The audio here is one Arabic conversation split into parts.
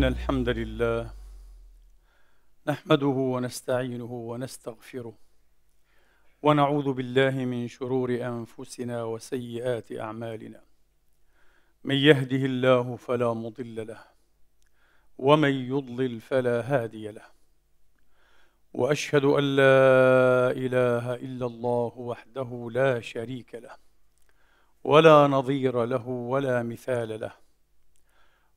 إن الحمد لله نحمده ونستعينه ونستغفره ونعوذ بالله من شرور أنفسنا وسيئات أعمالنا من يهده الله فلا مضل له ومن يضلل فلا هادي له وأشهد أن لا إله إلا الله وحده لا شريك له ولا نظير له ولا مثال له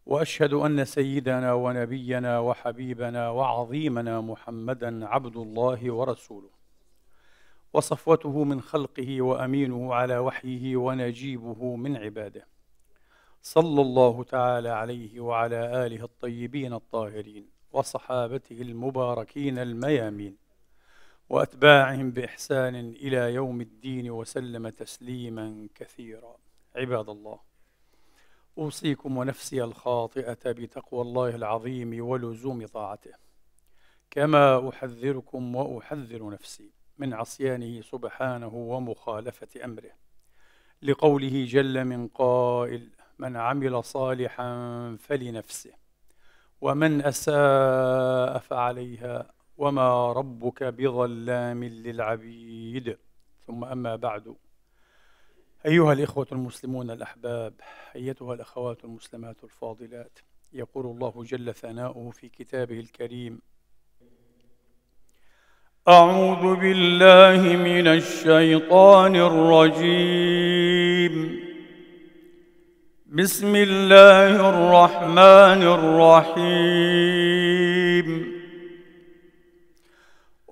واشهد ان سيدنا ونبينا وحبيبنا وعظيمنا محمدا عبد الله ورسوله وصفوته من خلقه وامينه على وحيه ونجيبه من عباده صلى الله تعالى عليه وعلى اله الطيبين الطاهرين وصحابته المباركين الميامين واتباعهم باحسان الى يوم الدين وسلم تسليما كثيرا عباد الله أوصيكم ونفسي الخاطئة بتقوى الله العظيم ولزوم طاعته كما أحذركم وأحذر نفسي من عصيانه سبحانه ومخالفة أمره لقوله جل من قائل من عمل صالحا فلنفسه ومن أساء فعليها وما ربك بظلام للعبيد ثم أما بعد أيها الإخوة المسلمون الأحباب أيتها الأخوات المسلمات الفاضلات يقول الله جل ثناؤه في كتابه الكريم أعوذ بالله من الشيطان الرجيم بسم الله الرحمن الرحيم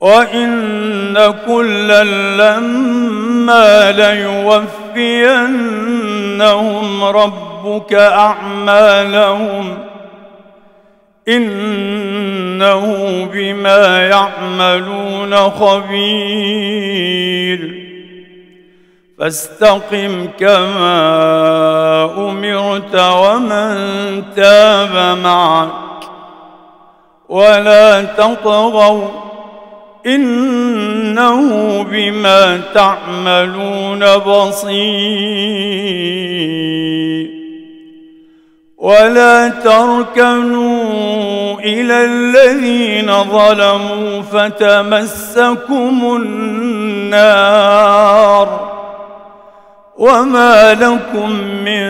وإن كلا لما ليوفينهم ربك أعمالهم إنه بما يعملون خبير فاستقم كما أمرت ومن تاب معك ولا تطغوا انه بما تعملون بصير ولا تركنوا الى الذين ظلموا فتمسكم النار وما لكم من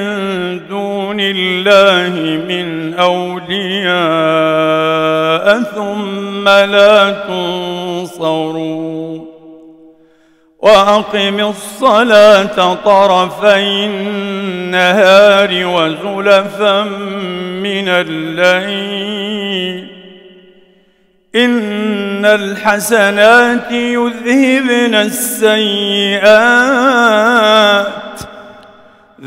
دون الله من اولياء ثم لا تنصرون واقم الصلاه طرفي النهار وزلفا من الليل إن الحسنات يذهبن السيئات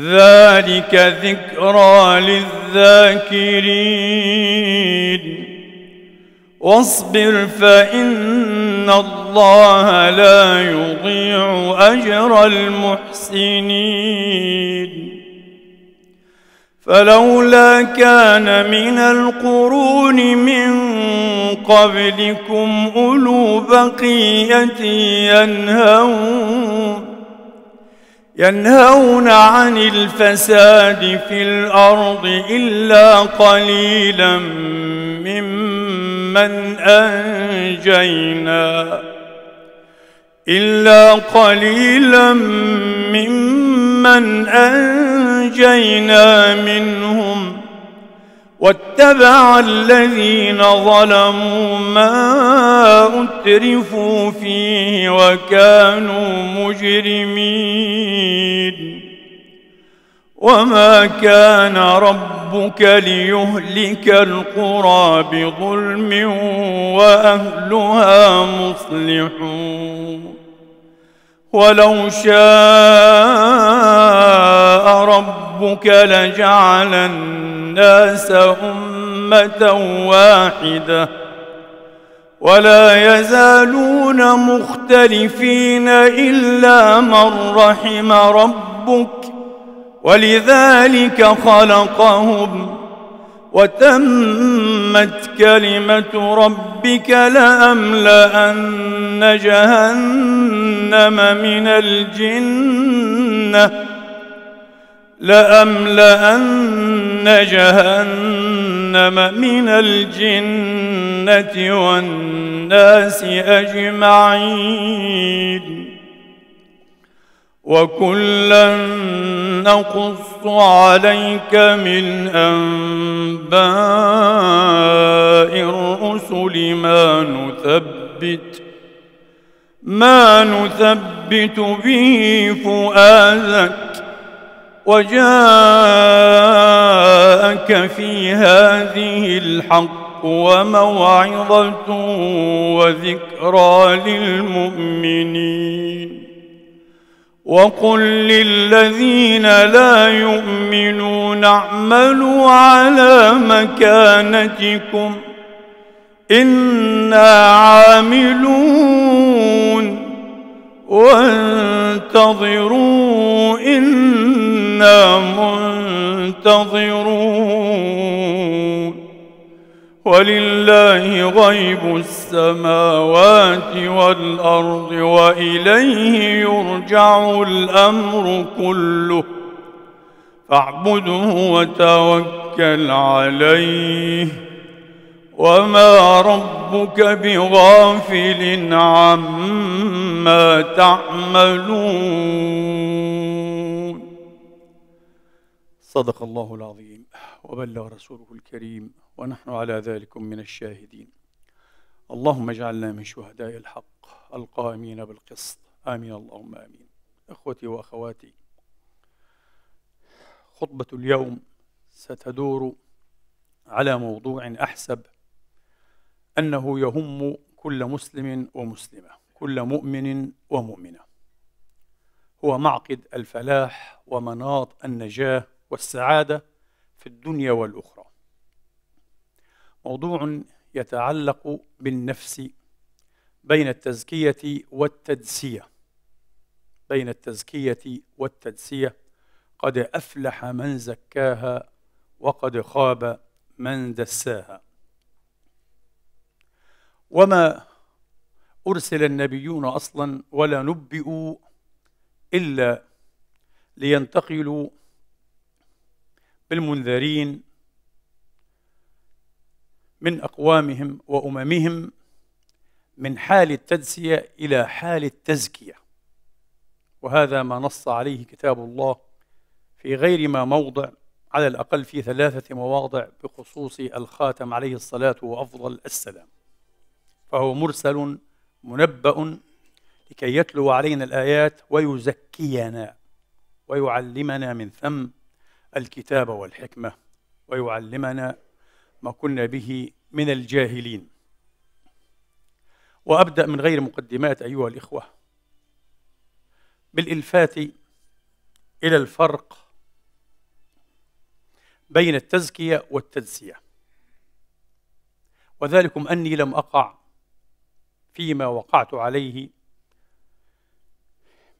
ذلك ذكرى للذاكرين واصبر فإن الله لا يضيع أجر المحسنين فلولا كان من القرون من قبلكم أولو بقية ينهون ينهون عن الفساد في الأرض إلا قليلا ممن أنجينا إلا قليلا ممن أنجينا أنجينا منهم واتبع الذين ظلموا ما أترفوا فيه وكانوا مجرمين وما كان ربك ليهلك القرى بظلم وأهلها مصلحون ولو شاء ربك لجعل الناس امه واحده ولا يزالون مختلفين الا من رحم ربك ولذلك خلقهم وتمت كلمه ربك لاملان جهنم من الجنه لاملان جهنم من الجنه والناس اجمعين وكلا نقص عليك من انباء الرسل ما نثبت ما نثبت به فؤادك وجاءك في هذه الحق وموعظه وذكرى للمؤمنين وقل للذين لا يؤمنون اعملوا على مكانتكم انا عاملون وانتظروا انا منتظرون ولله غيب السماوات والارض واليه يرجع الامر كله فاعبده وتوكل عليه وما ربك بغافل عما تعملون صدق الله العظيم وبلغ رسوله الكريم ونحن على ذلك من الشاهدين اللهم اجعلنا من شهداء الحق القائمين بالقسط آمين اللهم آمين إخوتي وأخواتي خطبة اليوم ستدور على موضوع أحسب أنه يهم كل مسلم ومسلمة كل مؤمن ومؤمنة هو معقد الفلاح ومناط النجاة والسعادة في الدنيا والأخرى موضوع يتعلق بالنفس بين التزكية والتدسية بين التزكية والتدسية قد أفلح من زكاها وقد خاب من دساها وما أرسل النبيون أصلا ولا نبئوا إلا لينتقلوا بالمنذرين من أقوامهم وأممهم من حال التدسية إلى حال التزكية وهذا ما نص عليه كتاب الله في غير ما موضع على الأقل في ثلاثة مواضع بخصوص الخاتم عليه الصلاة وأفضل السلام فهو مرسل منبأ لكي يتلو علينا الآيات ويزكينا ويعلمنا من ثم الكتاب والحكمة ويعلمنا ما كنا به من الجاهلين وأبدأ من غير مقدمات أيها الإخوة بالإلفات إلى الفرق بين التزكية والتجزية وذلكم أني لم أقع فيما وقعت عليه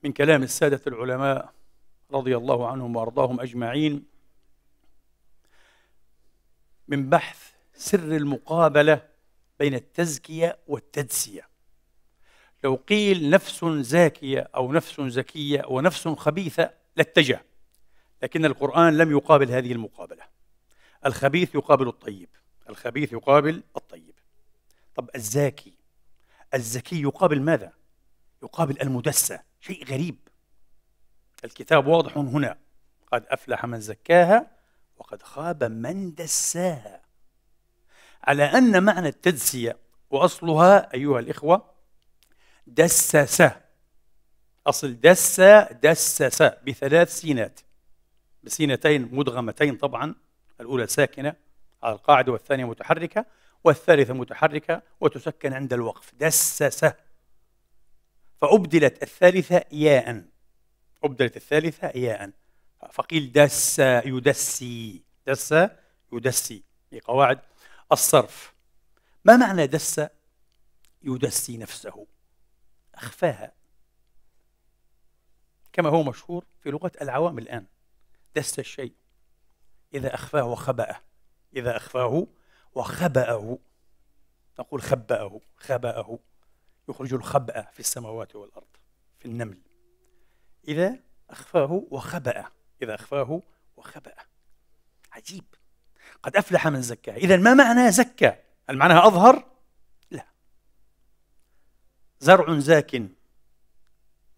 من كلام السادة العلماء رضي الله عنهم وأرضاهم أجمعين من بحث سر المقابله بين التزكيه والتدسيه لو قيل نفس زاكيه او نفس زكيه ونفس خبيثه لاتجه لكن القران لم يقابل هذه المقابله الخبيث يقابل الطيب الخبيث يقابل الطيب طب الزاكي الزكي يقابل ماذا يقابل المدسة شيء غريب الكتاب واضح هنا قد أفلح من زكاها وقد خاب من دساها على أن معنى التدسية وأصلها أيها الإخوة دسس أصل دس دسس بثلاث سينات بسينتين مدغمتين طبعا الأولى ساكنة على القاعدة والثانية متحركة والثالثة متحركة وتسكن عند الوقف دسس فأبدلت الثالثة ياء أبدلت الثالثة ياء فقيل دس يدسي دس يدسي في قواعد الصرف ما معنى دس يدسي نفسه أخفاها كما هو مشهور في لغة العوام الآن دس الشيء إذا أخفاه وخبأه إذا أخفاه وخبأه نقول خبأه خبأه يخرج الخبأ في السماوات والأرض في النمل إذا أخفاه وخبأه إذا أخفاه وخبأ عجيب قد أفلح من زكاه إذا ما معنى زكى هل معناها أظهر لا زرع زاكن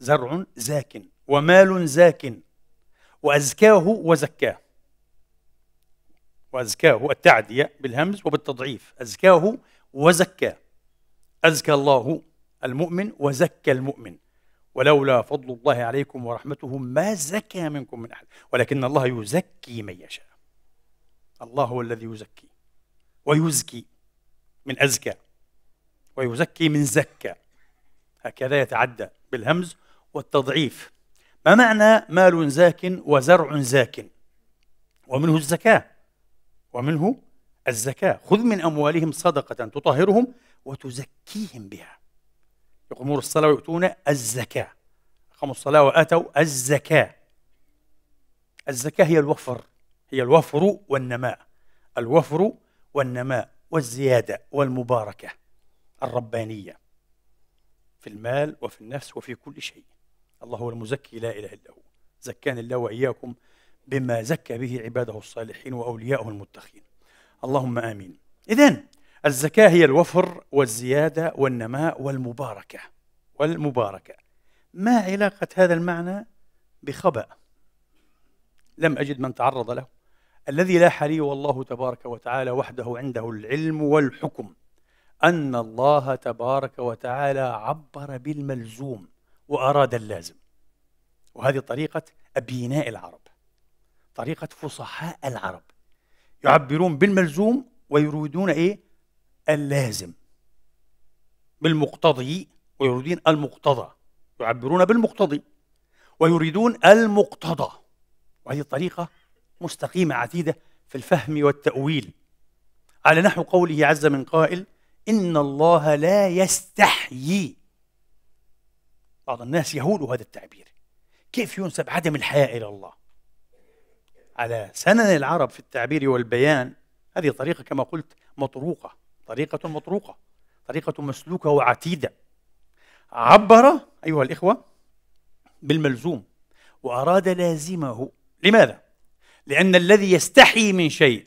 زرع زاكن ومال زاكن وأزكاه وزكاه وأزكاه التعدية بالهمز وبالتضعيف أزكاه وزكاه أزكى الله المؤمن وزكى المؤمن ولولا فضل الله عليكم ورحمته ما زكى منكم من احد ولكن الله يزكي من يشاء الله هو الذي يزكي ويزكي من ازكى ويزكي من زكى هكذا يتعدى بالهمز والتضعيف ما معنى مال زاك وزرع زاك ومنه الزكاه ومنه الزكاه خذ من اموالهم صدقه تطهرهم وتزكيهم بها يقومون الصلاة ويؤتون الزكاة أقاموا الصلاة وآتوا الزكاة الزكاة هي الوفر هي الوفر والنماء الوفر والنماء والزيادة والمباركة الربانية في المال وفي النفس وفي كل شيء الله هو المزكي لا إله إلا هو زكاني الله وإياكم بما زكى به عباده الصالحين وأولياءه المتقين اللهم آمين إذن الزكاة هي الوفر والزيادة والنماء والمباركة والمباركة ما علاقة هذا المعنى بخبأ لم أجد من تعرض له الذي لا حري والله تبارك وتعالى وحده عنده العلم والحكم أن الله تبارك وتعالى عبر بالملزوم وأراد اللازم وهذه طريقة أبيناء العرب طريقة فصحاء العرب يعبرون بالملزوم ويريدون إيه اللازم بالمقتضي ويريدون المقتضى يعبرون بالمقتضي ويريدون المقتضى وهذه الطريقة مستقيمة عتيدة في الفهم والتأويل على نحو قوله عز من قائل إن الله لا يستحيي بعض الناس يهول هذا التعبير كيف ينسب عدم الحياء إلى الله على سنن العرب في التعبير والبيان هذه طريقة كما قلت مطروقة طريقة مطروقة طريقة مسلوكة وعتيدة عبر أيها الإخوة بالملزوم وأراد لازمه لماذا؟ لأن الذي يستحي من شيء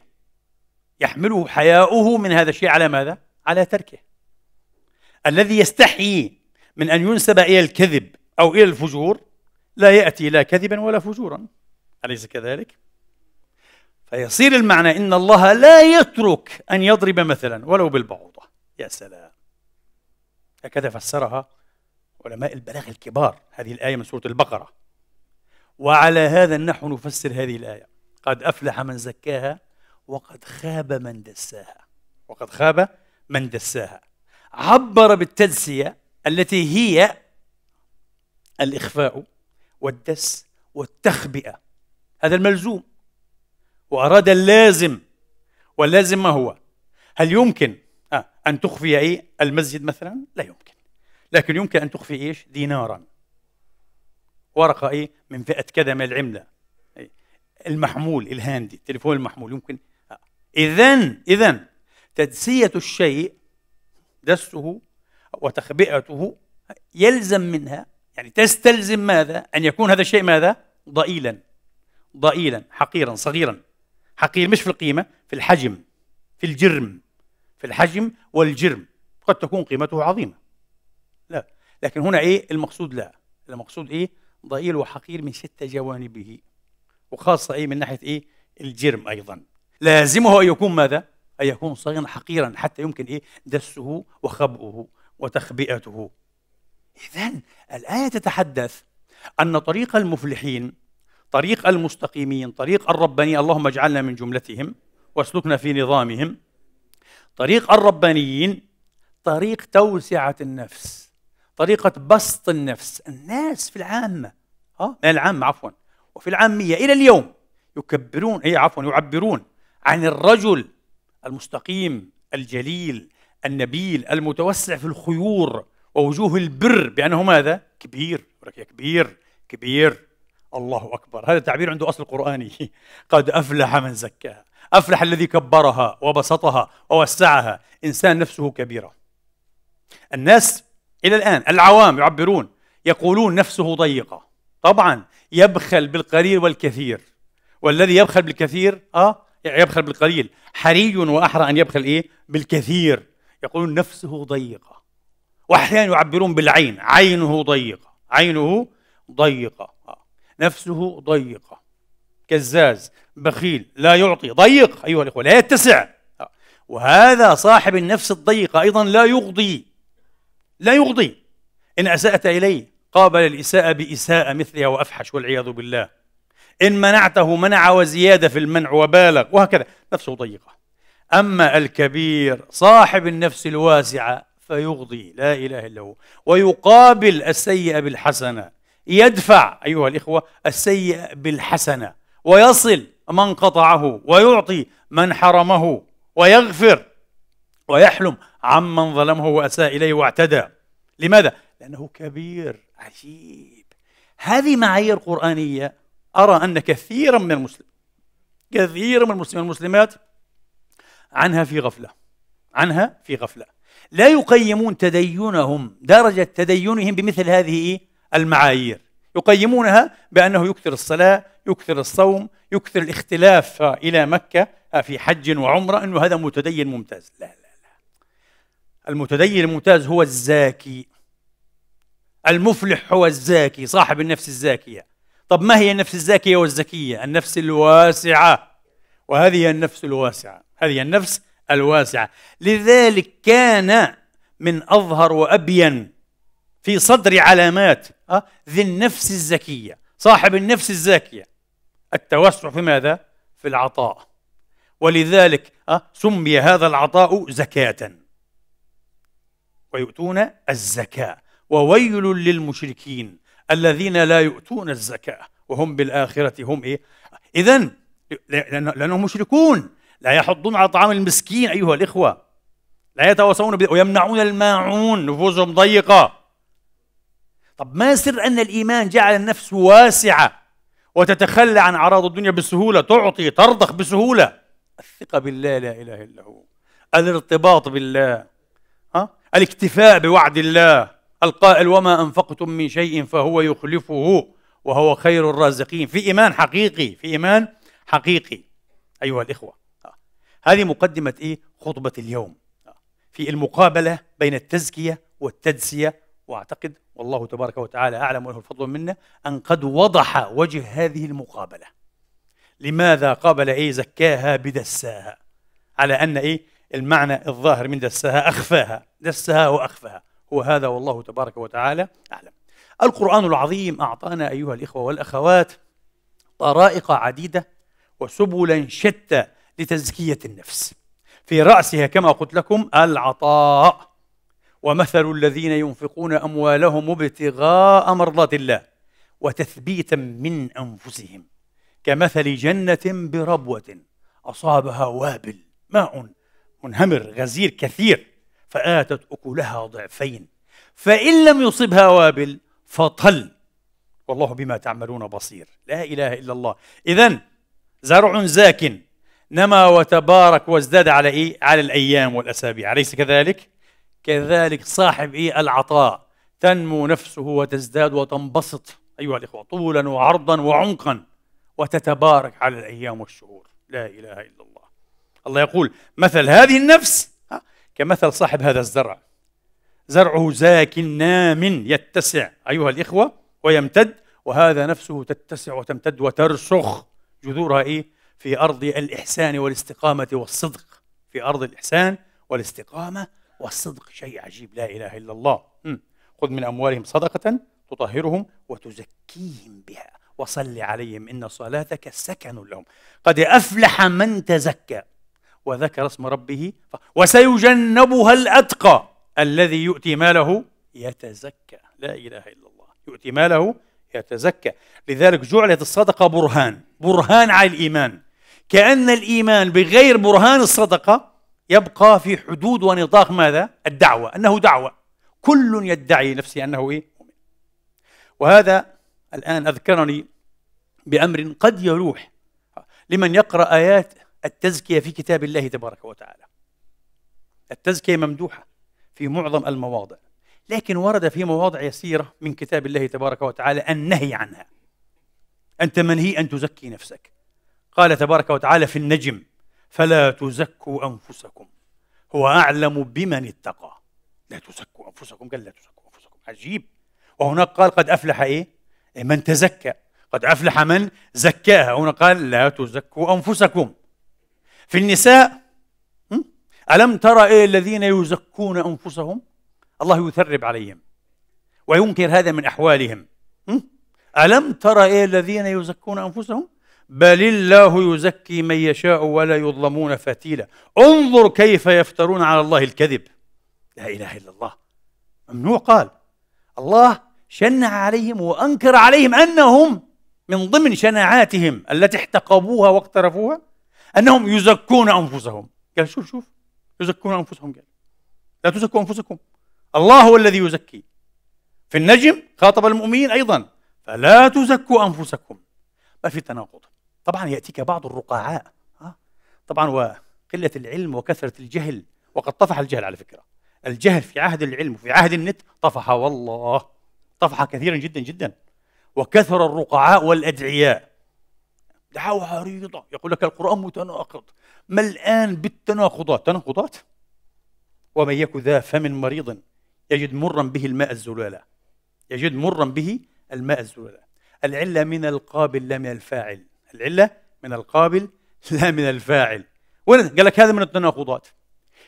يحمله حياؤه من هذا الشيء على ماذا؟ على تركه الذي يستحي من أن ينسب إلى الكذب أو إلى الفجور لا يأتي لا كذبا ولا فجورا أليس كذلك؟ فيصير المعنى إن الله لا يترك أن يضرب مثلا ولو بالبعوضة يا سلام هكذا فسرها علماء البلاغ الكبار هذه الآية من سورة البقرة وعلى هذا النحو نفسر هذه الآية قد أفلح من زكاها وقد خاب من دساها وقد خاب من دساها عبر بالتدسية التي هي الإخفاء والدس والتخبئة هذا الملزوم وأراد اللازم واللازم ما هو؟ هل يمكن آه، أن تخفي إيه؟ المسجد مثلا؟ لا يمكن لكن يمكن أن تخفي إيش؟ دينارا ورقة إيه؟ من فئة كذا من العملة المحمول الهاندي التليفون المحمول يمكن إذا آه، إذا تدسية الشيء دسه وتخبئته يلزم منها يعني تستلزم ماذا؟ أن يكون هذا الشيء ماذا؟ ضئيلا ضئيلا حقيرا صغيرا حقير مش في القيمة في الحجم في الجرم في الحجم والجرم قد تكون قيمته عظيمة لا لكن هنا إيه المقصود لا المقصود إيه ضئيل وحقير من شتى جوانبه وخاصة إيه من ناحية إيه الجرم أيضا لازمه أن يكون ماذا أن يكون صغيرا حقيرا حتى يمكن إيه دسه وخبؤه وتخبئته إذا الآية تتحدث أن طريق المفلحين طريق المستقيمين طريق الربانيين اللهم اجعلنا من جملتهم واسلكنا في نظامهم طريق الربانيين طريق توسعة النفس طريقة بسط النفس الناس في العامة ها آه، العامة عفوا وفي العامية إلى اليوم يكبرون أي عفوا يعبرون عن الرجل المستقيم الجليل النبيل المتوسع في الخيور ووجوه البر بأنه ماذا؟ كبير كبير كبير الله أكبر هذا التعبير عنده أصل قرآني قد أفلح من زكاها أفلح الذي كبرها وبسطها ووسعها إنسان نفسه كبيرة الناس إلى الآن العوام يعبرون يقولون نفسه ضيقة طبعا يبخل بالقليل والكثير والذي يبخل بالكثير آه يبخل بالقليل حري وأحرى أن يبخل إيه بالكثير يقولون نفسه ضيقة وأحيانا يعبرون بالعين عينه ضيقة عينه ضيقة نفسه ضيقة كزاز بخيل لا يعطي ضيق أيها الإخوة لا يتسع وهذا صاحب النفس الضيقة أيضا لا يغضي لا يغضي إن أسأت إليه قابل الإساءة بإساءة مثلها وأفحش والعياذ بالله إن منعته منع وزيادة في المنع وبالغ وهكذا نفسه ضيقة أما الكبير صاحب النفس الواسعة فيغضي لا إله إلا هو ويقابل السيئة بالحسنة يدفع أيها الإخوة السيء بالحسنة ويصل من قطعه ويعطي من حرمه ويغفر ويحلم عمن ظلمه وأساء إليه واعتدى لماذا؟ لأنه كبير عجيب هذه معايير قرآنية أرى أن كثيرا من المسلمين كثيرا من المسلمين والمسلمات عنها في غفلة عنها في غفلة لا يقيمون تدينهم درجة تدينهم بمثل هذه إيه؟ المعايير يقيمونها بأنه يكثر الصلاة يكثر الصوم يكثر الاختلاف إلى مكة في حج وعمرة أنه هذا متدين ممتاز لا لا لا المتدين الممتاز هو الزاكي المفلح هو الزاكي صاحب النفس الزاكية طب ما هي النفس الزاكية والزكية النفس الواسعة وهذه النفس الواسعة هذه النفس الواسعة لذلك كان من أظهر وأبين في صدر علامات آه، ذي النفس الزكية صاحب النفس الزاكية التوسع في ماذا؟ في العطاء ولذلك آه، سمي هذا العطاء زكاة ويؤتون الزكاة وويل للمشركين الذين لا يؤتون الزكاة وهم بالآخرة هم إيه؟ إذا لأنهم مشركون لا يحضون على طعام المسكين أيها الإخوة لا يتواصون ويمنعون الماعون نفوسهم ضيقة طب ما سر أن الإيمان جعل النفس واسعة وتتخلى عن أعراض الدنيا بسهولة تعطي ترضخ بسهولة الثقة بالله لا إله إلا هو الارتباط بالله ها؟ الاكتفاء بوعد الله القائل وما أنفقتم من شيء فهو يخلفه وهو خير الرازقين في إيمان حقيقي في إيمان حقيقي أيها الإخوة هذه مقدمة إيه؟ خطبة اليوم في المقابلة بين التزكية والتدسية واعتقد والله تبارك وتعالى اعلم وله الفضل منا ان قد وضح وجه هذه المقابله. لماذا قابل ايه زكاها بدساها؟ على ان ايه المعنى الظاهر من دساها اخفاها، دساها واخفاها، هو هذا والله تبارك وتعالى اعلم. القران العظيم اعطانا ايها الاخوه والاخوات طرائق عديده وسبلا شتى لتزكيه النفس. في راسها كما قلت لكم العطاء ومثل الذين ينفقون اموالهم ابتغاء مرضات الله وتثبيتا من انفسهم كمثل جنه بربوه اصابها وابل ماء منهمر غزير كثير فاتت اكلها ضعفين فان لم يصبها وابل فطل والله بما تعملون بصير لا اله الا الله اذا زرع زاكن نما وتبارك وازداد على إيه؟ على الايام والاسابيع اليس كذلك كذلك صاحب إيه العطاء تنمو نفسه وتزداد وتنبسط أيها الإخوة طولا وعرضا وعمقا وتتبارك على الأيام والشهور لا إله إلا الله الله يقول مثل هذه النفس كمثل صاحب هذا الزرع زرعه زاك نام يتسع أيها الإخوة ويمتد وهذا نفسه تتسع وتمتد وترسخ جذورها إيه في أرض الإحسان والاستقامة والصدق في أرض الإحسان والاستقامة والصدق شيء عجيب لا إله إلا الله خذ من أموالهم صدقة تطهرهم وتزكيهم بها وصل عليهم إن صلاتك سكن لهم قد أفلح من تزكى وذكر اسم ربه ف... وسيجنبها الأتقى الذي يؤتي ماله يتزكى لا إله إلا الله يؤتي ماله يتزكى لذلك جعلت الصدقة برهان برهان على الإيمان كأن الإيمان بغير برهان الصدقة يبقى في حدود ونطاق ماذا؟ الدعوة أنه دعوة كل يدعي نفسه أنه إيه؟ مؤمن وهذا الآن أذكرني بأمر قد يروح لمن يقرأ آيات التزكية في كتاب الله تبارك وتعالى التزكية ممدوحة في معظم المواضع لكن ورد في مواضع يسيرة من كتاب الله تبارك وتعالى النهي عنها أنت منهي أن تزكي نفسك قال تبارك وتعالى في النجم فلا تزكوا أنفسكم هو أعلم بمن اتقى لا تزكوا أنفسكم قال لا تزكوا أنفسكم عجيب وهناك قال قد أفلح إيه, إيه، من تزكى قد أفلح من زكاها هنا قال لا تزكوا أنفسكم في النساء ألم ترى إيه الذين يزكون أنفسهم الله يثرب عليهم وينكر هذا من أحوالهم ألم ترى إيه الذين يزكون أنفسهم بل الله يزكي من يشاء ولا يظلمون فتيلا انظر كيف يفترون على الله الكذب لا اله الا الله ممنوع قال الله شنع عليهم وانكر عليهم انهم من ضمن شناعاتهم التي احتقبوها واقترفوها انهم يزكون انفسهم قال شوف شوف يزكون انفسهم قال لا تزكوا انفسكم الله هو الذي يزكي في النجم خاطب المؤمنين ايضا فلا تزكوا انفسكم ما في تناقض طبعا يأتيك بعض الرقعاء آه. طبعا وقلة العلم وكثرة الجهل وقد طفح الجهل على فكرة الجهل في عهد العلم وفي عهد النت طفح والله طفح كثيرا جدا جدا وكثر الرقعاء والأدعياء دعاوى عريضة يقول لك القرآن متناقض ما الان بالتناقضات تناقضات ومن يك ذا فم مريض يجد مرا به الماء الزلالة يجد مرا به الماء الزلالة العلة من القابل لا من الفاعل العله من القابل لا من الفاعل وين قال لك هذا من التناقضات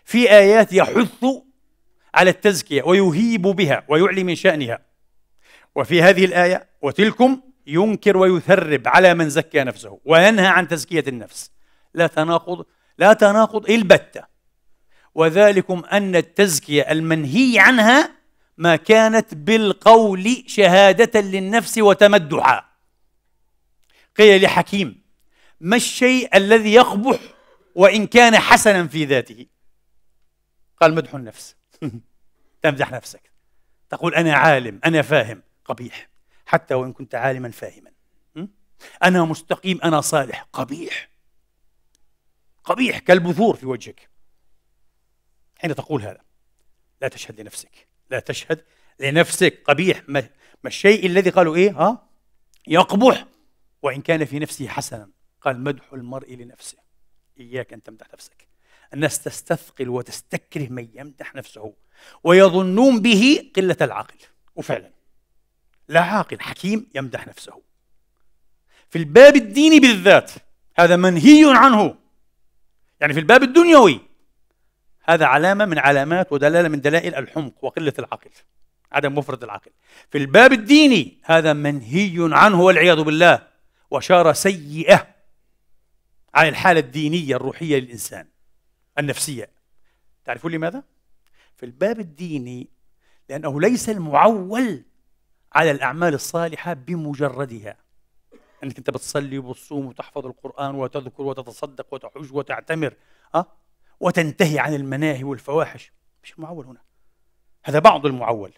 في ايات يحث على التزكيه ويهيب بها ويعلي من شانها وفي هذه الايه وتلكم ينكر ويثرب على من زكى نفسه وينهى عن تزكيه النفس لا تناقض لا تناقض البته وذلكم ان التزكيه المنهي عنها ما كانت بالقول شهاده للنفس وتمدحا قيل لحكيم ما الشيء الذي يقبح وإن كان حسنا في ذاته قال مدح النفس تمدح نفسك تقول أنا عالم أنا فاهم قبيح حتى وإن كنت عالما فاهما أنا مستقيم أنا صالح قبيح قبيح كالبثور في وجهك حين تقول هذا لا تشهد لنفسك لا تشهد لنفسك قبيح ما, ما الشيء الذي قالوا إيه ها يقبح وإن كان في نفسه حسنا قال مدح المرء لنفسه إياك أن تمدح نفسك الناس تستثقل وتستكره من يمدح نفسه ويظنون به قلة العقل وفعلا لا عاقل حكيم يمدح نفسه في الباب الديني بالذات هذا منهي عنه يعني في الباب الدنيوي هذا علامة من علامات ودلالة من دلائل الحمق وقلة العقل عدم مفرد العقل في الباب الديني هذا منهي عنه والعياذ بالله وشارة سيئة عن الحالة الدينية الروحية للإنسان النفسية تعرفون لماذا؟ في الباب الديني لأنه ليس المعول على الأعمال الصالحة بمجردها أنك أنت بتصلي وبتصوم وتحفظ القرآن وتذكر وتتصدق وتحج وتعتمر أه؟ وتنتهي عن المناهي والفواحش مش المعول هنا هذا بعض المعول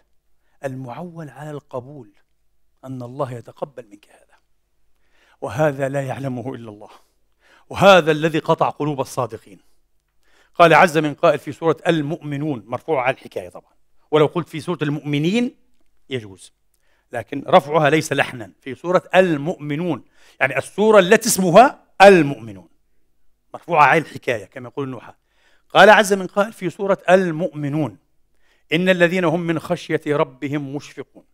المعول على القبول أن الله يتقبل منك هذا وهذا لا يعلمه الا الله وهذا الذي قطع قلوب الصادقين قال عز من قائل في سوره المؤمنون مرفوعه على الحكايه طبعا ولو قلت في سوره المؤمنين يجوز لكن رفعها ليس لحنا في سوره المؤمنون يعني السوره التي اسمها المؤمنون مرفوعه على الحكايه كما يقول نوحه قال عز من قائل في سوره المؤمنون ان الذين هم من خشيه ربهم مشفقون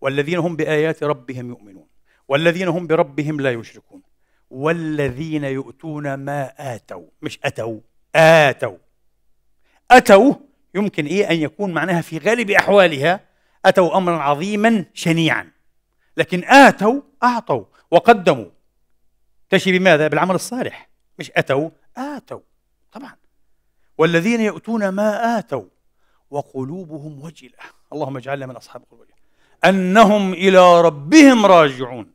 والذين هم بايات ربهم يؤمنون والذين هم بربهم لا يشركون والذين يؤتون ما آتوا مش أتوا آتوا أتوا يمكن إيه أن يكون معناها في غالب أحوالها أتوا أمرا عظيما شنيعا لكن آتوا أعطوا وقدموا تشي بماذا؟ بالعمل الصالح مش أتوا آتوا طبعا والذين يؤتون ما آتوا وقلوبهم وجلة اللهم اجعلنا من أصحاب القلوب أنهم إلى ربهم راجعون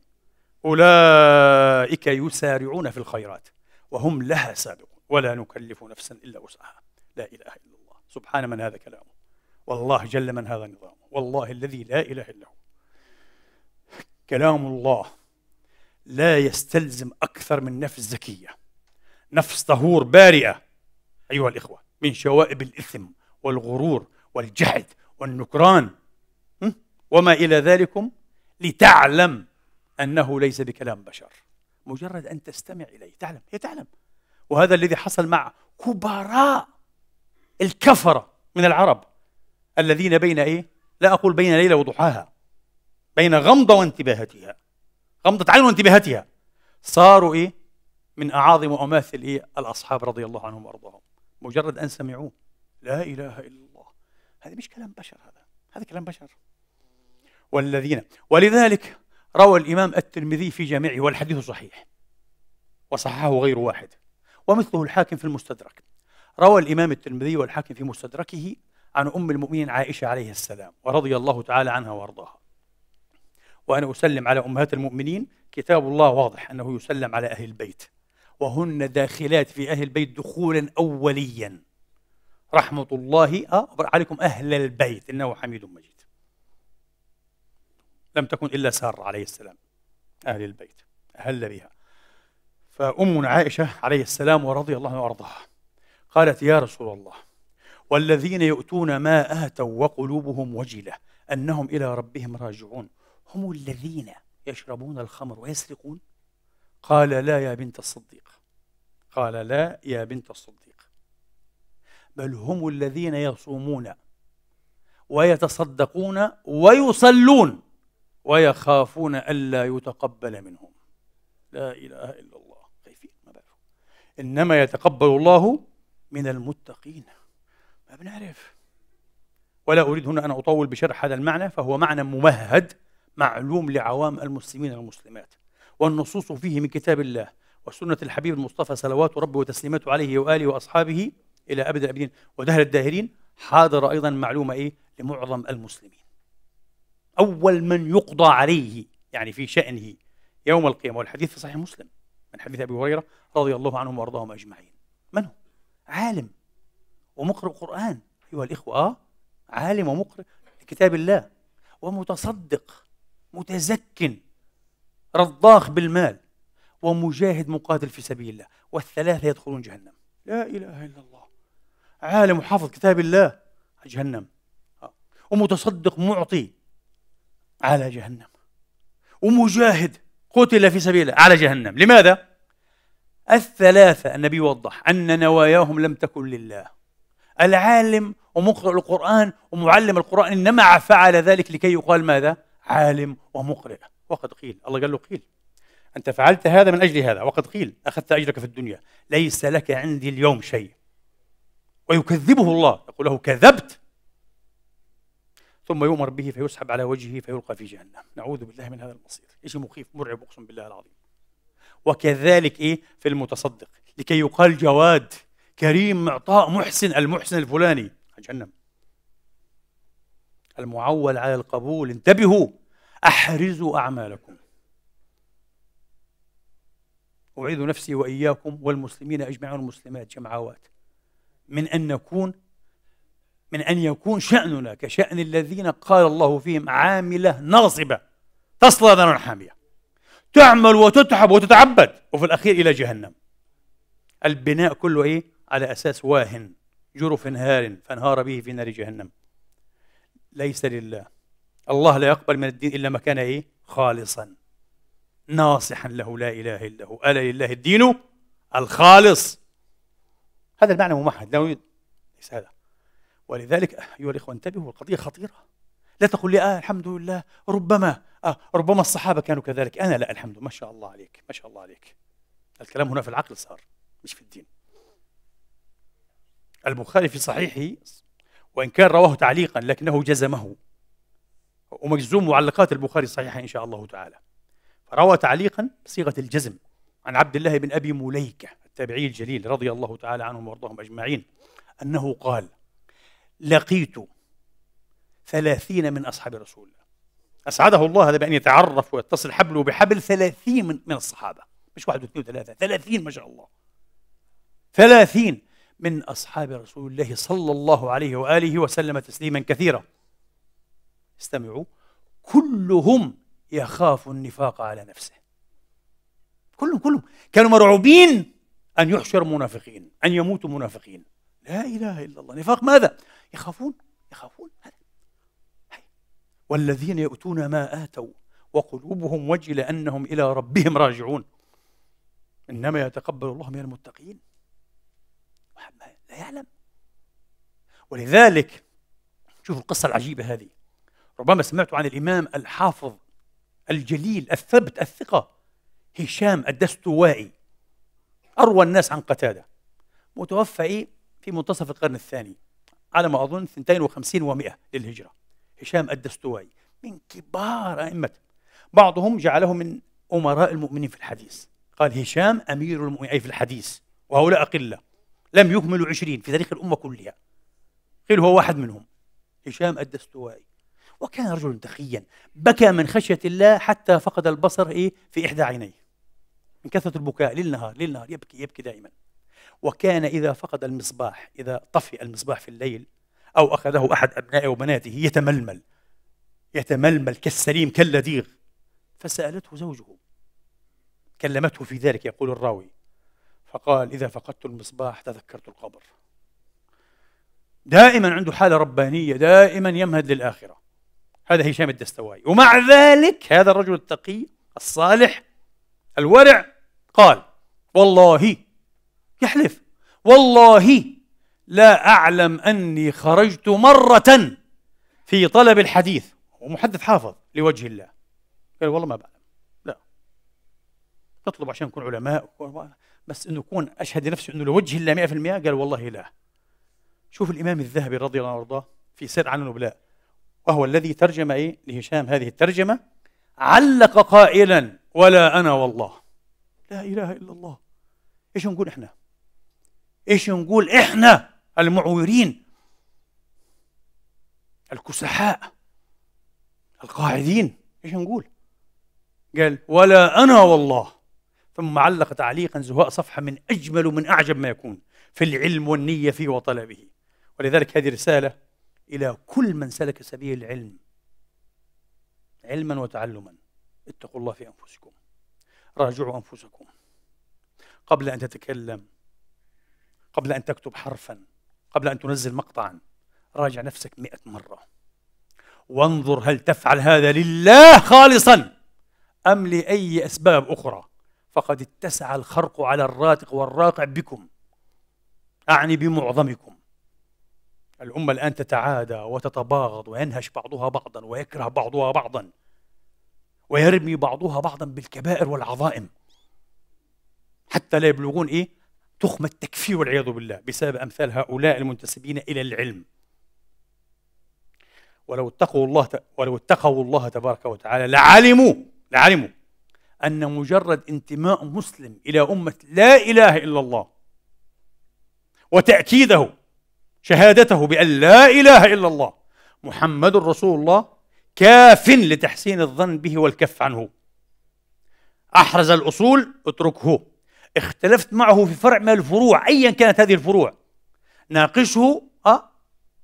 أولئك يسارعون في الخيرات وهم لها سابقون ولا نكلف نفسا إلا وسعها لا إله إلا الله سبحان من هذا كلامه والله جل من هذا نظامه والله الذي لا إله إلا هو كلام الله لا يستلزم أكثر من نفس زكية نفس طهور بارئة أيها الإخوة من شوائب الإثم والغرور والجحد والنكران وما إلى ذلكم لتعلم أنه ليس بكلام بشر مجرد أن تستمع إليه تعلم هي تعلم وهذا الذي حصل مع كبراء الكفرة من العرب الذين بين إيه؟ لا أقول بين ليلة وضحاها بين غمضة وانتباهتها غمضة عين وانتباهتها صاروا إيه؟ من أعاظم وأماثل إيه؟ الأصحاب رضي الله عنهم وأرضاهم مجرد أن سمعوه لا إله إلا الله هذا مش كلام بشر هذا هذا كلام بشر والذين ولذلك روى الإمام الترمذي في جامعه والحديث صحيح وصححه غير واحد ومثله الحاكم في المستدرك روى الإمام الترمذي والحاكم في مستدركه عن أم المؤمنين عائشة عليه السلام ورضي الله تعالى عنها وأرضاها وأنا أسلم على أمهات المؤمنين كتاب الله واضح أنه يسلم على أهل البيت وهن داخلات في أهل البيت دخولا أوليا رحمة الله آه، عليكم أهل البيت إنه حميد مجيد لم تكن إلا سارة عليه السلام أهل البيت أهل بها فأمنا عائشة عليه السلام ورضي الله عنها وأرضاها قالت يا رسول الله والذين يؤتون ما آتوا وقلوبهم وجلة أنهم إلى ربهم راجعون هم الذين يشربون الخمر ويسرقون قال لا يا بنت الصديق قال لا يا بنت الصديق بل هم الذين يصومون ويتصدقون ويصلون ويخافون ألا يتقبل منهم لا إله إلا الله خايفين ما بعرف إنما يتقبل الله من المتقين ما بنعرف ولا أريد هنا أن أطول بشرح هذا المعنى فهو معنى ممهد معلوم لعوام المسلمين والمسلمات والنصوص فيه من كتاب الله وسنة الحبيب المصطفى صلوات ربه وتسليماته عليه وآله وأصحابه إلى أبد الأبدين ودهر الداهرين حاضر أيضا معلومة إيه لمعظم المسلمين أول من يقضى عليه يعني في شأنه يوم القيامة والحديث في صحيح مسلم من حديث أبي هريرة رضي الله عنهم وأرضاهم أجمعين من هو؟ عالم ومقرئ قرآن أيها الإخوة آه عالم ومقرئ لكتاب الله ومتصدق متزكٍ رضاخ بالمال ومجاهد مقاتل في سبيل الله والثلاثة يدخلون جهنم لا إله إلا الله عالم وحافظ كتاب الله جهنم آه. ومتصدق معطي على جهنم ومجاهد قتل في سبيله على جهنم لماذا؟ الثلاثة النبي وضح أن نواياهم لم تكن لله العالم ومقرئ القرآن ومعلم القرآن إنما فعل ذلك لكي يقال ماذا؟ عالم ومقرئ وقد قيل الله قال له قيل أنت فعلت هذا من أجل هذا وقد قيل أخذت أجرك في الدنيا ليس لك عندي اليوم شيء ويكذبه الله يقول له كذبت ثم يؤمر به فيسحب على وجهه فيلقى في جهنم نعوذ بالله من هذا المصير شيء مخيف مرعب أقسم بالله العظيم وكذلك إيه في المتصدق لكي يقال جواد كريم معطاء محسن المحسن الفلاني جهنم المعول على القبول انتبهوا احرزوا اعمالكم اعيذ نفسي واياكم والمسلمين اجمعين والمسلمات جمعوات من ان نكون من أن يكون شأننا كشأن الذين قال الله فيهم عاملة ناصبة تصلى نارا حامية تعمل وتتعب وتتعبد وفي الأخير إلى جهنم البناء كله إيه؟ على أساس واهن جرف هار فانهار به في نار جهنم ليس لله الله لا يقبل من الدين إلا ما كان إيه؟ خالصا ناصحا له لا إله إلا هو ألا لله الدين الخالص هذا المعنى ممحد لا ليس هذا ولذلك أيها الإخوة انتبهوا القضية خطيرة لا تقول لي آه الحمد لله ربما آه ربما الصحابة كانوا كذلك أنا لا الحمد لله ما شاء الله عليك ما شاء الله عليك الكلام هنا في العقل صار مش في الدين البخاري في صحيحه وإن كان رواه تعليقا لكنه جزمه ومجزوم معلقات البخاري صحيحة إن شاء الله تعالى فروى تعليقا بصيغة الجزم عن عبد الله بن أبي مليكة التابعي الجليل رضي الله تعالى عنهم وارضاهم أجمعين أنه قال لقيت ثلاثين من أصحاب رسول الله أسعده الله هذا بأن يتعرف ويتصل حبله بحبل ثلاثين من, الصحابة مش واحد واثنين وثلاثة ثلاثين ما شاء الله ثلاثين من أصحاب رسول الله صلى الله عليه وآله وسلم تسليما كثيرا استمعوا كلهم يخاف النفاق على نفسه كلهم كلهم كانوا مرعوبين أن يحشر منافقين أن يموتوا منافقين لا إله إلا الله نفاق ماذا؟ يخافون يخافون والذين يؤتون ما آتوا وقلوبهم وجل أنهم إلى ربهم راجعون إنما يتقبل الله من المتقين لا يعلم ولذلك شوفوا القصة العجيبة هذه ربما سمعت عن الإمام الحافظ الجليل الثبت الثقة هشام الدستوائي أروى الناس عن قتادة متوفى إيه؟ في منتصف القرن الثاني على ما أظن 52 و100 للهجرة هشام الدستوائي من كبار أئمة بعضهم جعله من أمراء المؤمنين في الحديث قال هشام أمير المؤمنين أي في الحديث وهؤلاء أقلة لم يكملوا عشرين في تاريخ الأمة كلها قيل هو واحد منهم هشام الدستوائي وكان رجلا تقيا بكى من خشية الله حتى فقد البصر إيه في إحدى عينيه من كثرة البكاء للنهار للنهار يبكي يبكي دائما وكان إذا فقد المصباح إذا طفئ المصباح في الليل أو أخذه أحد أبنائه وبناته يتململ يتململ كالسليم كاللديغ فسألته زوجه كلمته في ذلك يقول الراوي فقال إذا فقدت المصباح تذكرت القبر دائما عنده حالة ربانية دائما يمهد للآخرة هذا هشام الدستوائي ومع ذلك هذا الرجل التقي الصالح الورع قال والله يحلف والله لا أعلم أني خرجت مرة في طلب الحديث ومحدث حافظ لوجه الله قال والله ما بعلم لا نطلب عشان نكون علماء بس انه يكون اشهد لنفسي انه لوجه الله 100% قال والله لا شوف الامام الذهبي رضي الله عنه وارضاه في سير عن النبلاء وهو الذي ترجم ايه لهشام هذه الترجمه علق قائلا ولا انا والله لا اله الا الله ايش نقول احنا ايش نقول احنا المعورين الكسحاء القاعدين ايش نقول قال ولا انا والله ثم علق تعليقا زهاء صفحه من اجمل ومن اعجب ما يكون في العلم والنيه فيه وطلبه ولذلك هذه رساله الى كل من سلك سبيل العلم علما وتعلما اتقوا الله في انفسكم راجعوا انفسكم قبل ان تتكلم قبل أن تكتب حرفا قبل أن تنزل مقطعا راجع نفسك مئة مرة وانظر هل تفعل هذا لله خالصا أم لأي أسباب أخرى فقد اتسع الخرق على الراتق والراقع بكم أعني بمعظمكم الأمة الآن تتعادى وتتباغض وينهش بعضها بعضا ويكره بعضها بعضا ويرمي بعضها بعضا بالكبائر والعظائم حتى لا يبلغون إيه تخمة تكفير والعياذ بالله بسبب أمثال هؤلاء المنتسبين إلى العلم ولو اتقوا الله ولو اتقوا الله تبارك وتعالى لعلموا لعلموا أن مجرد انتماء مسلم إلى أمة لا إله إلا الله وتأكيده شهادته بأن لا إله إلا الله محمد رسول الله كاف لتحسين الظن به والكف عنه أحرز الأصول اتركه اختلفت معه في فرع من الفروع أيا كانت هذه الفروع ناقشه أه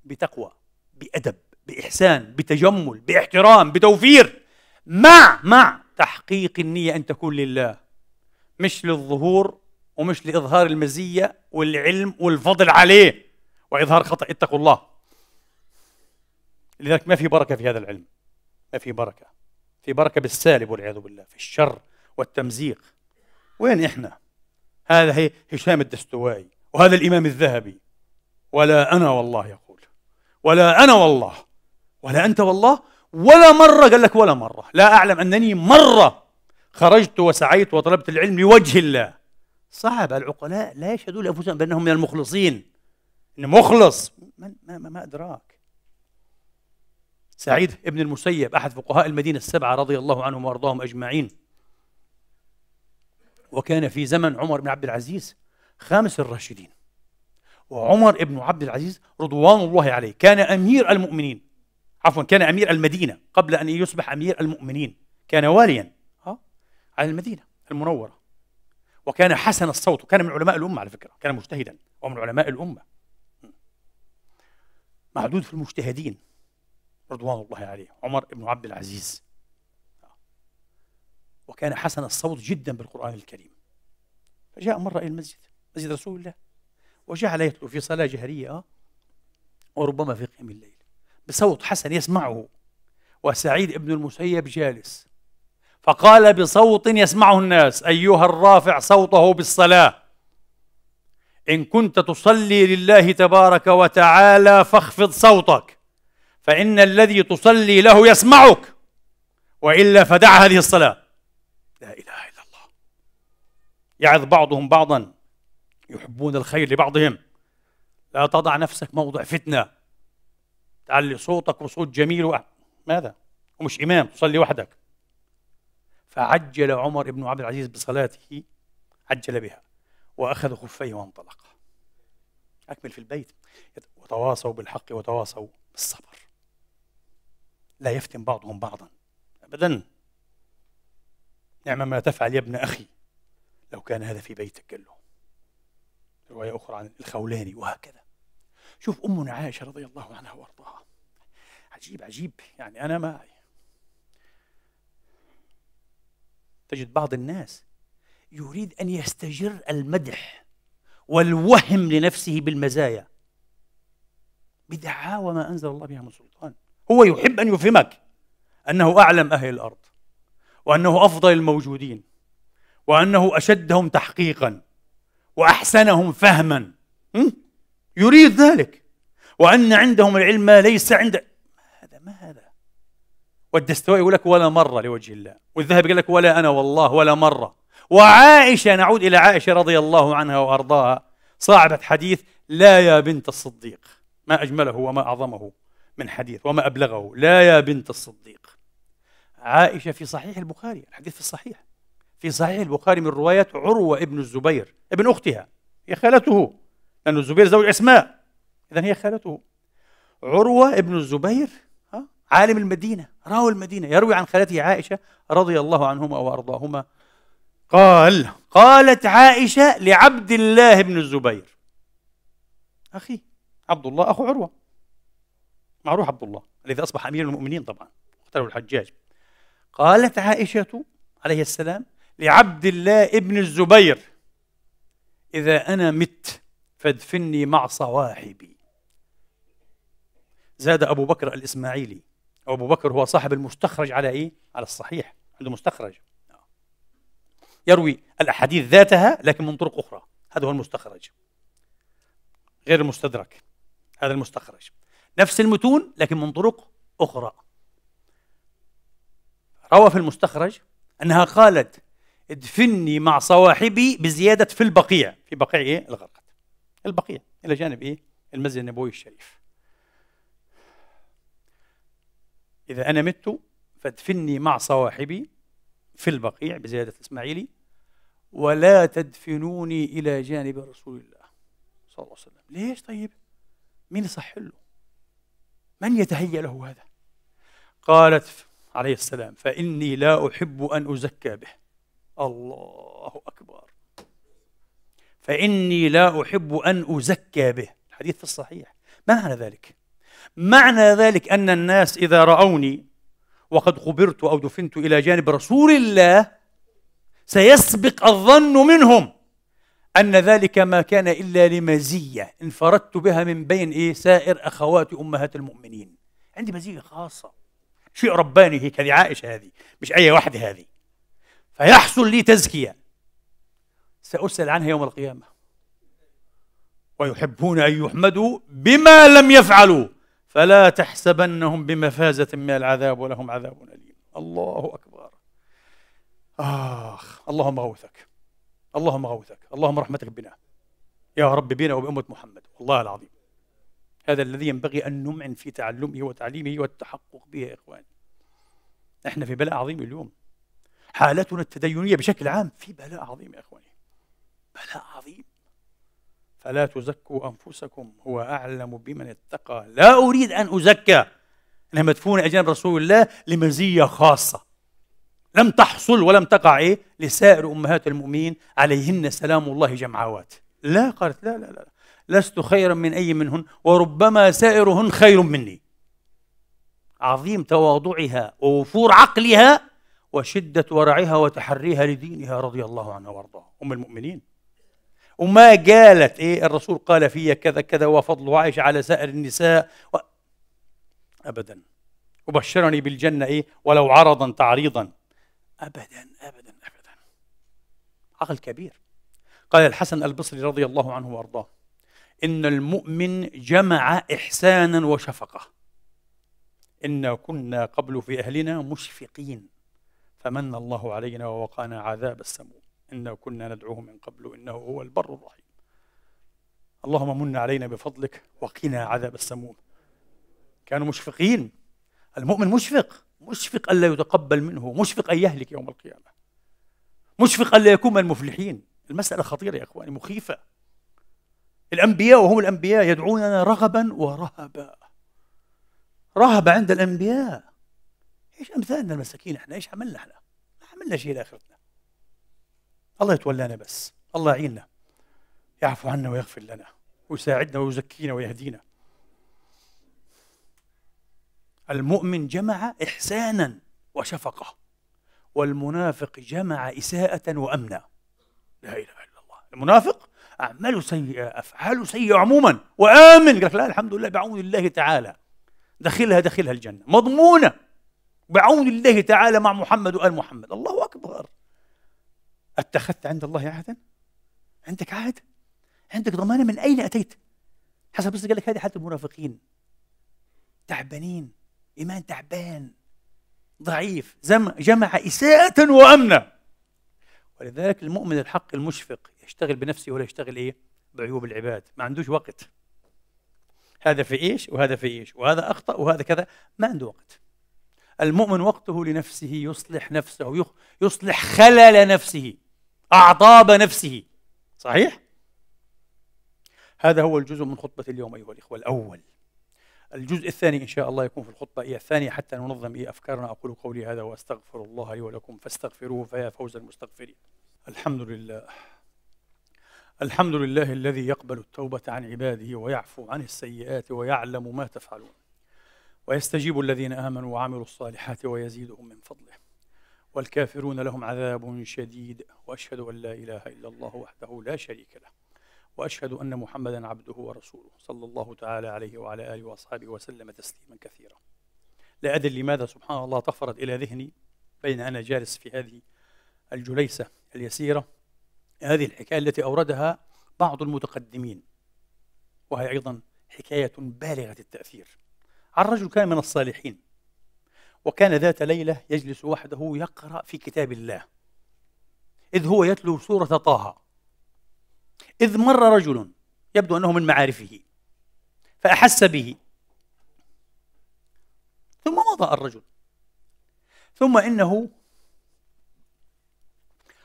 بتقوى بأدب بإحسان بتجمل باحترام بتوفير مع مع تحقيق النية أن تكون لله مش للظهور ومش لإظهار المزية والعلم والفضل عليه وإظهار خطأ اتقوا الله لذلك ما في بركة في هذا العلم ما في بركة في بركة بالسالب والعياذ بالله في الشر والتمزيق وين إحنا هذا هي هشام الدستوائي وهذا الإمام الذهبي ولا أنا والله يقول ولا أنا والله ولا أنت والله ولا مرة قال لك ولا مرة لا أعلم أنني مرة خرجت وسعيت وطلبت العلم لوجه الله صعب العقلاء لا يشهدون لأنفسهم بأنهم من المخلصين إن مخلص ما, ما, ما أدراك سعيد ابن المسيب أحد فقهاء المدينة السبعة رضي الله عنهم وأرضاهم أجمعين وكان في زمن عمر بن عبد العزيز خامس الراشدين وعمر بن عبد العزيز رضوان الله عليه كان أمير المؤمنين عفوا كان أمير المدينة قبل أن يصبح أمير المؤمنين كان واليا آه، على المدينة المنورة وكان حسن الصوت وكان من علماء الأمة على فكرة كان مجتهدا ومن علماء الأمة معدود في المجتهدين رضوان الله عليه عمر بن عبد العزيز وكان حسن الصوت جدا بالقرآن الكريم فجاء مرة إلى المسجد مسجد رسول الله وجعل يتلو في صلاة جهرية آه، وربما في قيام الليل بصوت حسن يسمعه وسعيد ابن المسيب جالس فقال بصوت يسمعه الناس أيها الرافع صوته بالصلاة إن كنت تصلي لله تبارك وتعالى فاخفض صوتك فإن الذي تصلي له يسمعك وإلا فدع هذه الصلاة لا إله إلا الله يعظ بعضهم بعضا يحبون الخير لبعضهم لا تضع نفسك موضع فتنة تعلي صوتك وصوت جميل و... ماذا؟ ومش إمام تصلي وحدك فعجل عمر بن عبد العزيز بصلاته عجل بها وأخذ خفيه وانطلق أكمل في البيت وتواصوا بالحق وتواصوا بالصبر لا يفتن بعضهم بعضا أبدا نعم ما تفعل يا ابن أخي لو كان هذا في بيتك قال له رواية أخرى عن الخولاني وهكذا شوف أمنا عائشة رضي الله عنها وأرضاها عجيب عجيب يعني أنا ما تجد بعض الناس يريد أن يستجر المدح والوهم لنفسه بالمزايا بدعاوى ما أنزل الله بها من سلطان هو يحب أن يفهمك أنه أعلم أهل الأرض وأنه أفضل الموجودين وأنه أشدهم تحقيقا وأحسنهم فهما يريد ذلك وأن عندهم العلم ما ليس عند هذا ما هذا والدستوائي يقول لك ولا مرة لوجه الله والذهبي يقول لك ولا أنا والله ولا مرة وعائشة نعود إلى عائشة رضي الله عنها وأرضاها صاحبة حديث لا يا بنت الصديق ما أجمله وما أعظمه من حديث وما أبلغه لا يا بنت الصديق عائشة في صحيح البخاري الحديث في الصحيح في صحيح البخاري من رواية عروة ابن الزبير ابن أختها هي خالته لأن الزبير زوج أسماء إذا هي خالته عروة ابن الزبير عالم المدينة راوي المدينة يروي عن خالته عائشة رضي الله عنهما وأرضاهما قال قالت عائشة لعبد الله بن الزبير أخي عبد الله أخو عروة معروف عبد الله الذي أصبح أمير المؤمنين طبعا اختاره الحجاج قالت عائشة عليه السلام لعبد الله ابن الزبير إذا أنا مت فادفني مع صواحبي زاد أبو بكر الإسماعيلي أبو بكر هو صاحب المستخرج على إيه؟ على الصحيح عنده مستخرج يروي الأحاديث ذاتها لكن من طرق أخرى هذا هو المستخرج غير المستدرك هذا المستخرج نفس المتون لكن من طرق أخرى روى في المستخرج أنها قالت ادفني مع صواحبي بزيادة في البقيع في بقيع إيه؟ الغرقد البقيع إلى جانب إيه؟ المسجد النبوي الشريف إذا أنا مت فادفني مع صواحبي في البقيع بزيادة اسماعيلي ولا تدفنوني إلى جانب رسول الله صلى الله عليه وسلم ليش طيب مين يصح له من يتهيأ له هذا قالت عليه السلام فإني لا أحب أن أزكى به الله أكبر فإني لا أحب أن أزكى به الحديث في الصحيح ما معنى ذلك؟ معنى ذلك أن الناس إذا رأوني وقد قبرت أو دفنت إلى جانب رسول الله سيسبق الظن منهم أن ذلك ما كان إلا لمزية انفردت بها من بين إيه سائر أخوات أمهات المؤمنين عندي مزية خاصة شيء رباني هيك هذه عائشة هذه مش أي واحدة هذه فيحصل لي تزكية سأسأل عنها يوم القيامة ويحبون أن يحمدوا بما لم يفعلوا فلا تحسبنهم بمفازة من العذاب ولهم عذاب أليم الله أكبر آخ اللهم غوثك اللهم غوثك اللهم رحمتك بنا يا رب بنا وبأمة محمد والله العظيم هذا الذي ينبغي أن نمعن في تعلمه وتعليمه والتحقق به يا إخواني إحنا في بلاء عظيم اليوم حالتنا التدينية بشكل عام في بلاء عظيم يا إخواني بلاء عظيم فلا تزكوا أنفسكم هو أعلم بمن اتقى لا أريد أن أزكى أنها مدفونة أجانب رسول الله لمزية خاصة لم تحصل ولم تقع إيه لسائر أمهات المؤمنين عليهن سلام الله جمعوات لا قالت لا لا لا لست خيرا من أي منهن وربما سائرهن خير مني عظيم تواضعها ووفور عقلها وشدة ورعها وتحريها لدينها رضي الله عنها وارضاها أم المؤمنين وما قالت إيه الرسول قال في كذا كذا وفضل عائشة على سائر النساء و... أبدا وبشرني بالجنة إيه ولو عرضا تعريضا أبدا أبدا أبدا عقل كبير قال الحسن البصري رضي الله عنه وارضاه إن المؤمن جمع إحسانا وشفقة إنا كنا قبل في أهلنا مشفقين فمن الله علينا ووقانا عذاب السموم إنا كنا ندعوه من قبل إنه هو البر الرحيم اللهم من علينا بفضلك وقنا عذاب السموم كانوا مشفقين المؤمن مشفق مشفق ألا يتقبل منه مشفق أن يهلك يوم القيامة مشفق ألا يكون من المفلحين المسألة خطيرة يا إخواني مخيفة الأنبياء وهم الأنبياء يدعوننا رغبا ورهبا رهبة عند الأنبياء إيش أمثالنا المساكين إحنا إيش عملنا إحنا ما عملنا شيء لآخرتنا الله يتولانا بس الله يعيننا يعفو عنا ويغفر لنا ويساعدنا ويزكينا ويهدينا المؤمن جمع إحسانا وشفقة والمنافق جمع إساءة وأمنا لا إله إلا الله المنافق أعماله سيئة أفعاله سيئة عموما وآمن قال لك لا الحمد لله بعون الله تعالى دخلها دخلها الجنة مضمونة بعون الله تعالى مع محمد وآل محمد الله أكبر اتخذت عند الله عهدا عندك عهد عندك ضمانة من أين أتيت حسب بس قال لك هذه حالة المنافقين تعبانين إيمان تعبان ضعيف جمع إساءة وأمنا ولذلك المؤمن الحق المشفق يشتغل بنفسه ولا يشتغل ايه بعيوب العباد ما عندوش وقت هذا في ايش وهذا في ايش وهذا اخطا وهذا كذا ما عنده وقت المؤمن وقته لنفسه يصلح نفسه يصلح خلل نفسه اعطاب نفسه صحيح هذا هو الجزء من خطبه اليوم ايها الاخوه الاول الجزء الثاني إن شاء الله يكون في الخطبة إيه الثانية حتى ننظم إيه أفكارنا أقول قولي هذا وأستغفر الله لي ولكم فاستغفروه فيا فوز المستغفرين الحمد لله الحمد لله الذي يقبل التوبة عن عباده ويعفو عن السيئات ويعلم ما تفعلون ويستجيب الذين آمنوا وعملوا الصالحات ويزيدهم من فضله والكافرون لهم عذاب شديد وأشهد أن لا إله إلا الله وحده لا شريك له وأشهد أن محمدا عبده ورسوله صلى الله تعالى عليه وعلى آله وأصحابه وسلم تسليما كثيرا لا أدري لماذا سبحان الله طفرت إلى ذهني بين أنا جالس في هذه الجليسة اليسيرة هذه الحكاية التي أوردها بعض المتقدمين وهي أيضا حكاية بالغة التأثير عن رجل كان من الصالحين وكان ذات ليلة يجلس وحده يقرأ في كتاب الله إذ هو يتلو سورة طه إذ مر رجل يبدو أنه من معارفه فأحس به ثم مضى الرجل ثم إنه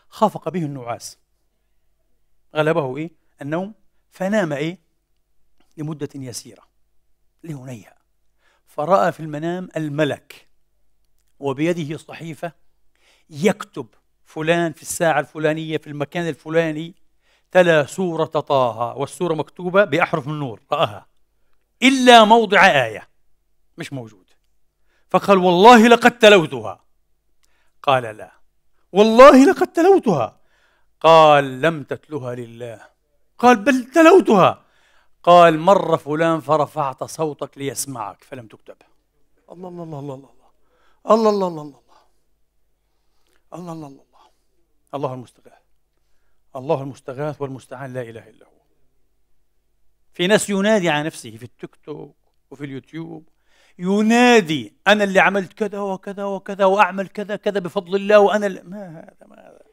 خافق به النعاس غلبه إيه؟ النوم فنام إيه؟ لمدة يسيرة لهنيها فرأى في المنام الملك وبيده صحيفة يكتب فلان في الساعة الفلانية في المكان الفلاني تلا سورة طه والسورة مكتوبة بأحرف النور رآها إلا موضع آية مش موجود فقال والله لقد تلوتها قال لا والله لقد تلوتها قال لم تتلها لله قال بل تلوتها قال مر فلان فرفعت صوتك ليسمعك فلم تكتب الله الله الله الله الله الله الله الله الله الله الله الله الله المستغاث الله المستغاث والمستعان لا اله الا هو في ناس ينادي على نفسه في التيك توك وفي اليوتيوب ينادي انا اللي عملت كذا وكذا وكذا واعمل كذا كذا بفضل الله وانا ما هذا ما هذا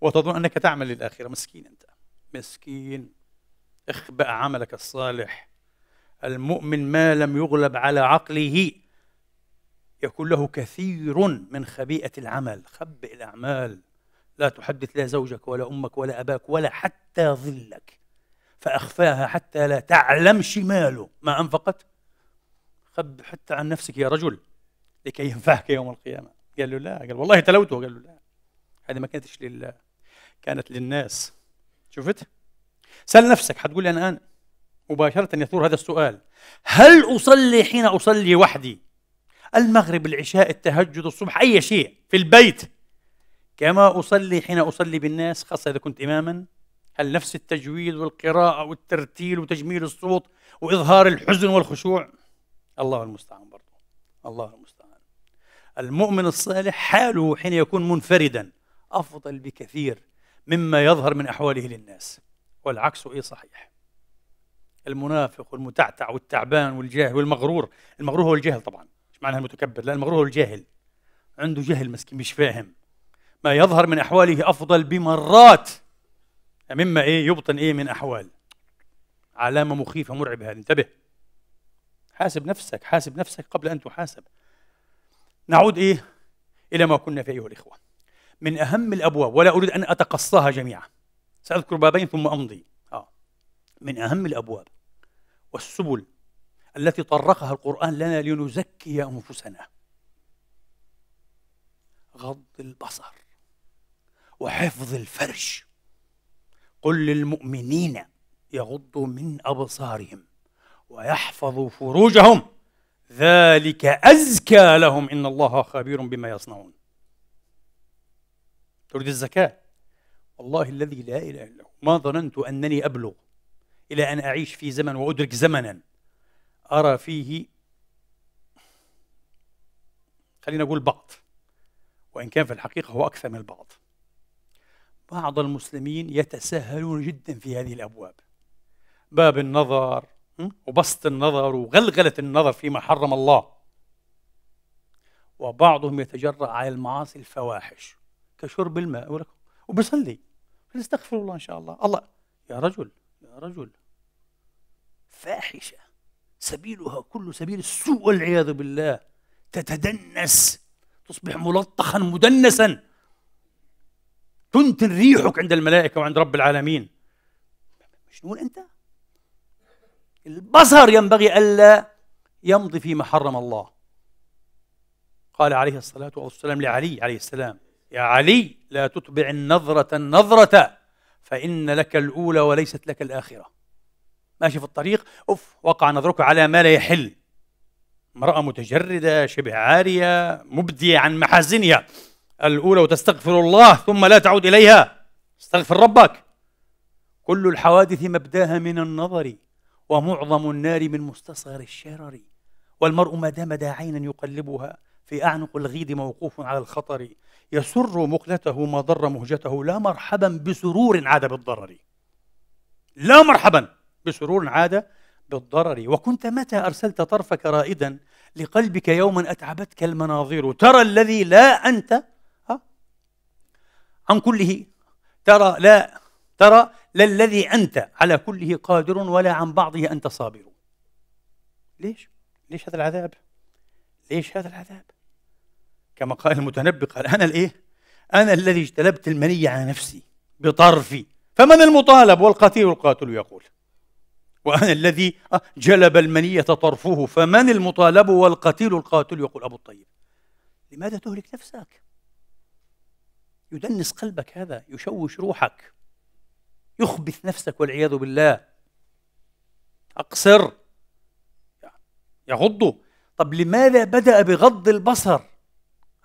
وتظن أنك تعمل للآخرة مسكين أنت مسكين اخبأ عملك الصالح المؤمن ما لم يغلب على عقله يكون له كثير من خبيئة العمل خبئ الأعمال لا تحدث لا زوجك ولا أمك ولا أباك ولا حتى ظلك فأخفاها حتى لا تعلم شماله ما أنفقت خب حتى عن نفسك يا رجل لكي ينفعك يوم القيامة قال له لا قال والله تلوته قال له لا هذه ما كانتش لله كانت للناس شفت؟ سأل نفسك حتقول لي أنا مباشرة يثور هذا السؤال هل أصلي حين أصلي وحدي المغرب العشاء التهجد الصبح أي شيء في البيت كما أصلي حين أصلي بالناس خاصة إذا كنت إماما هل نفس التجويد والقراءة والترتيل وتجميل الصوت وإظهار الحزن والخشوع الله المستعان برضو الله المستعان المؤمن الصالح حاله حين يكون منفردا أفضل بكثير مما يظهر من أحواله للناس والعكس إيه صحيح المنافق والمتعتع والتعبان والجاهل والمغرور المغرور هو الجاهل طبعا مش معناها المتكبر لا المغرور هو الجاهل عنده جهل مسكين مش فاهم ما يظهر من أحواله أفضل بمرات مما إيه يبطن إيه من أحوال علامة مخيفة مرعبة هذه انتبه حاسب نفسك حاسب نفسك قبل أن تحاسب نعود إيه إلى ما كنا فيه أيها الإخوة من أهم الأبواب ولا أريد أن أتقصاها جميعا سأذكر بابين ثم أمضي آه. من أهم الأبواب والسبل التي طرقها القرآن لنا لنزكي أنفسنا غض البصر وحفظ الفرج قل للمؤمنين يغضوا من أبصارهم ويحفظوا فروجهم ذلك أزكى لهم إن الله خبير بما يصنعون تريد الزكاة والله الذي لا إله إلا هو ما ظننت أنني أبلغ إلى أن أعيش في زمن وأدرك زمنا أرى فيه خلينا نقول بعض وإن كان في الحقيقة هو أكثر من البعض بعض المسلمين يتساهلون جدا في هذه الأبواب باب النظر وبسط النظر وغلغلة النظر فيما حرم الله وبعضهم يتجرأ على المعاصي الفواحش كشرب الماء ولكم وبيصلي نستغفر الله ان شاء الله الله يا رجل يا رجل فاحشه سبيلها كل سبيل السوء والعياذ بالله تتدنس تصبح ملطخا مدنسا تنتن ريحك عند الملائكه وعند رب العالمين مجنون انت البصر ينبغي الا يمضي فيما حرم الله قال عليه الصلاه والسلام لعلي عليه السلام يا علي لا تتبع النظرة النظرة فإن لك الأولى وليست لك الآخرة ماشي في الطريق أوف وقع نظرك على ما لا يحل امرأة متجردة شبه عارية مبدية عن محاسنها الأولى وتستغفر الله ثم لا تعود إليها استغفر ربك كل الحوادث مبداها من النظر ومعظم النار من مستصغر الشرر والمرء ما دام داعينا يقلبها في أعنق الغيد موقوف على الخطر يسر مقلته ما ضر مهجته لا مرحبا بسرور عاد بالضرر لا مرحبا بسرور عاد بالضرر وكنت متى أرسلت طرفك رائدا لقلبك يوما أتعبتك المناظر ترى الذي لا أنت عن كله ترى لا ترى لا الذي أنت على كله قادر ولا عن بعضه أنت صابر ليش؟ ليش هذا العذاب؟ ليش هذا العذاب؟ كما قال المتنبي قال أنا الإيه؟ أنا الذي اجتلبت المنية على نفسي بطرفي فمن المطالب والقتيل القاتل يقول وأنا الذي آه، جلب المنية طرفه فمن المطالب والقتيل القاتل يقول أبو الطيب لماذا تهلك نفسك؟ يدنس قلبك هذا يشوش روحك يخبث نفسك والعياذ بالله أقصر يغض طب لماذا بدأ بغض البصر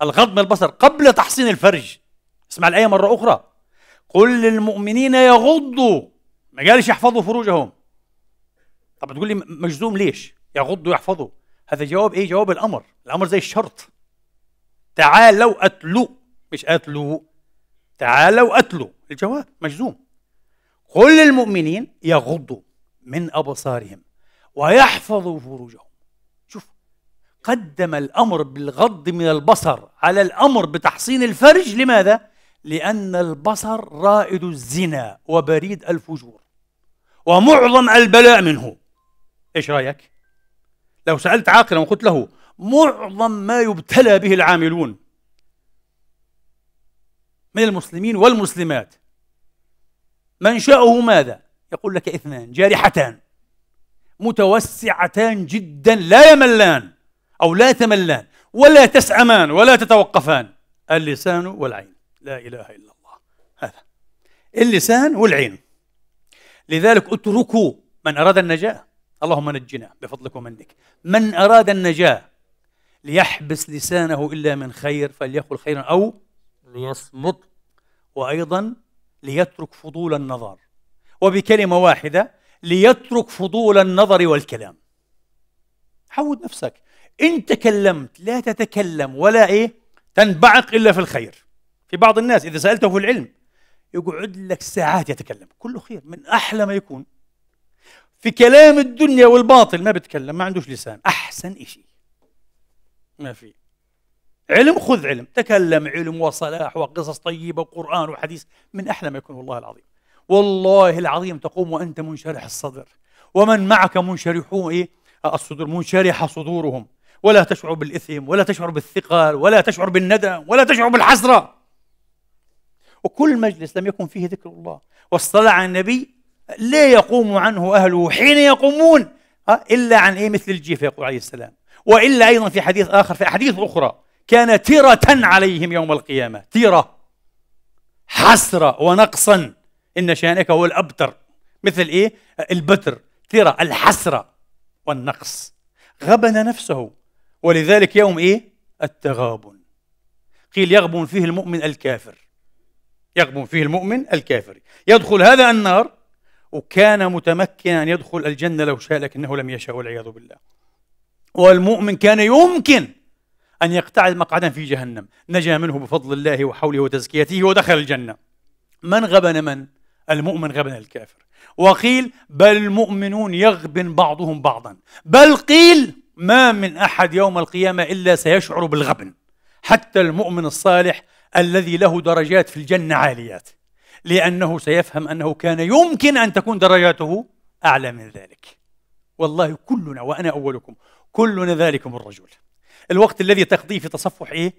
الغض من البصر قبل تحصين الفرج اسمع الآية مرة أخرى قل للمؤمنين يغضوا ما قالش يحفظوا فروجهم طب تقول لي مجزوم ليش يغضوا يحفظوا هذا جواب ايه جواب الامر الامر زي الشرط تعالوا اتلو مش اتلو تعالوا اتلو الجواب مجزوم قل للمؤمنين يغضوا من ابصارهم ويحفظوا فروجهم قدم الامر بالغض من البصر على الامر بتحصين الفرج لماذا لان البصر رائد الزنا وبريد الفجور ومعظم البلاء منه ايش رايك لو سالت عاقلا وقلت له معظم ما يبتلى به العاملون من المسلمين والمسلمات منشأه ماذا؟ يقول لك اثنان جارحتان متوسعتان جدا لا يملان أو لا يتملان ولا تسعمان ولا تتوقفان اللسان والعين لا إله إلا الله هذا اللسان والعين لذلك اتركوا من أراد النجاة اللهم نجنا بفضلك ومنك من أراد النجاة ليحبس لسانه إلا من خير فليقل خيرا أو ليصمت وأيضا ليترك فضول النظر وبكلمة واحدة ليترك فضول النظر والكلام عود نفسك إن تكلمت لا تتكلم ولا إيه تنبعق إلا في الخير في بعض الناس إذا سألته في العلم يقعد لك ساعات يتكلم كله خير من أحلى ما يكون في كلام الدنيا والباطل ما بتكلم ما عندوش لسان أحسن إشي ما في علم خذ علم تكلم علم وصلاح وقصص طيبة وقرآن وحديث من أحلى ما يكون والله العظيم والله العظيم تقوم وأنت منشرح الصدر ومن معك منشرحون إيه الصدور منشرح صدورهم ولا تشعر بالإثم ولا تشعر بالثقل ولا تشعر بالندم ولا تشعر بالحسرة وكل مجلس لم يكن فيه ذكر الله والصلاة على النبي لا يقوم عنه أهله حين يقومون إلا عن إيه مثل الجيفة يقول عليه السلام وإلا أيضا في حديث آخر في أحاديث أخرى كان تيرة عليهم يوم القيامة تيرة حسرة ونقصا إن شانك هو الأبتر مثل إيه البتر تيرة الحسرة والنقص غبن نفسه ولذلك يوم إيه؟ التغابن قيل يغبن فيه المؤمن الكافر يغبن فيه المؤمن الكافر يدخل هذا النار وكان متمكنا أن يدخل الجنة لو شاء لكنه لم يشاء والعياذ بالله والمؤمن كان يمكن أن يقتعد مقعدا في جهنم نجا منه بفضل الله وحوله وتزكيته ودخل الجنة من غبن من؟ المؤمن غبن الكافر وقيل بل المؤمنون يغبن بعضهم بعضا بل قيل ما من احد يوم القيامه الا سيشعر بالغبن حتى المؤمن الصالح الذي له درجات في الجنه عاليات لانه سيفهم انه كان يمكن ان تكون درجاته اعلى من ذلك والله كلنا وانا اولكم كلنا ذلكم الرجل الوقت الذي تقضيه في تصفح ايه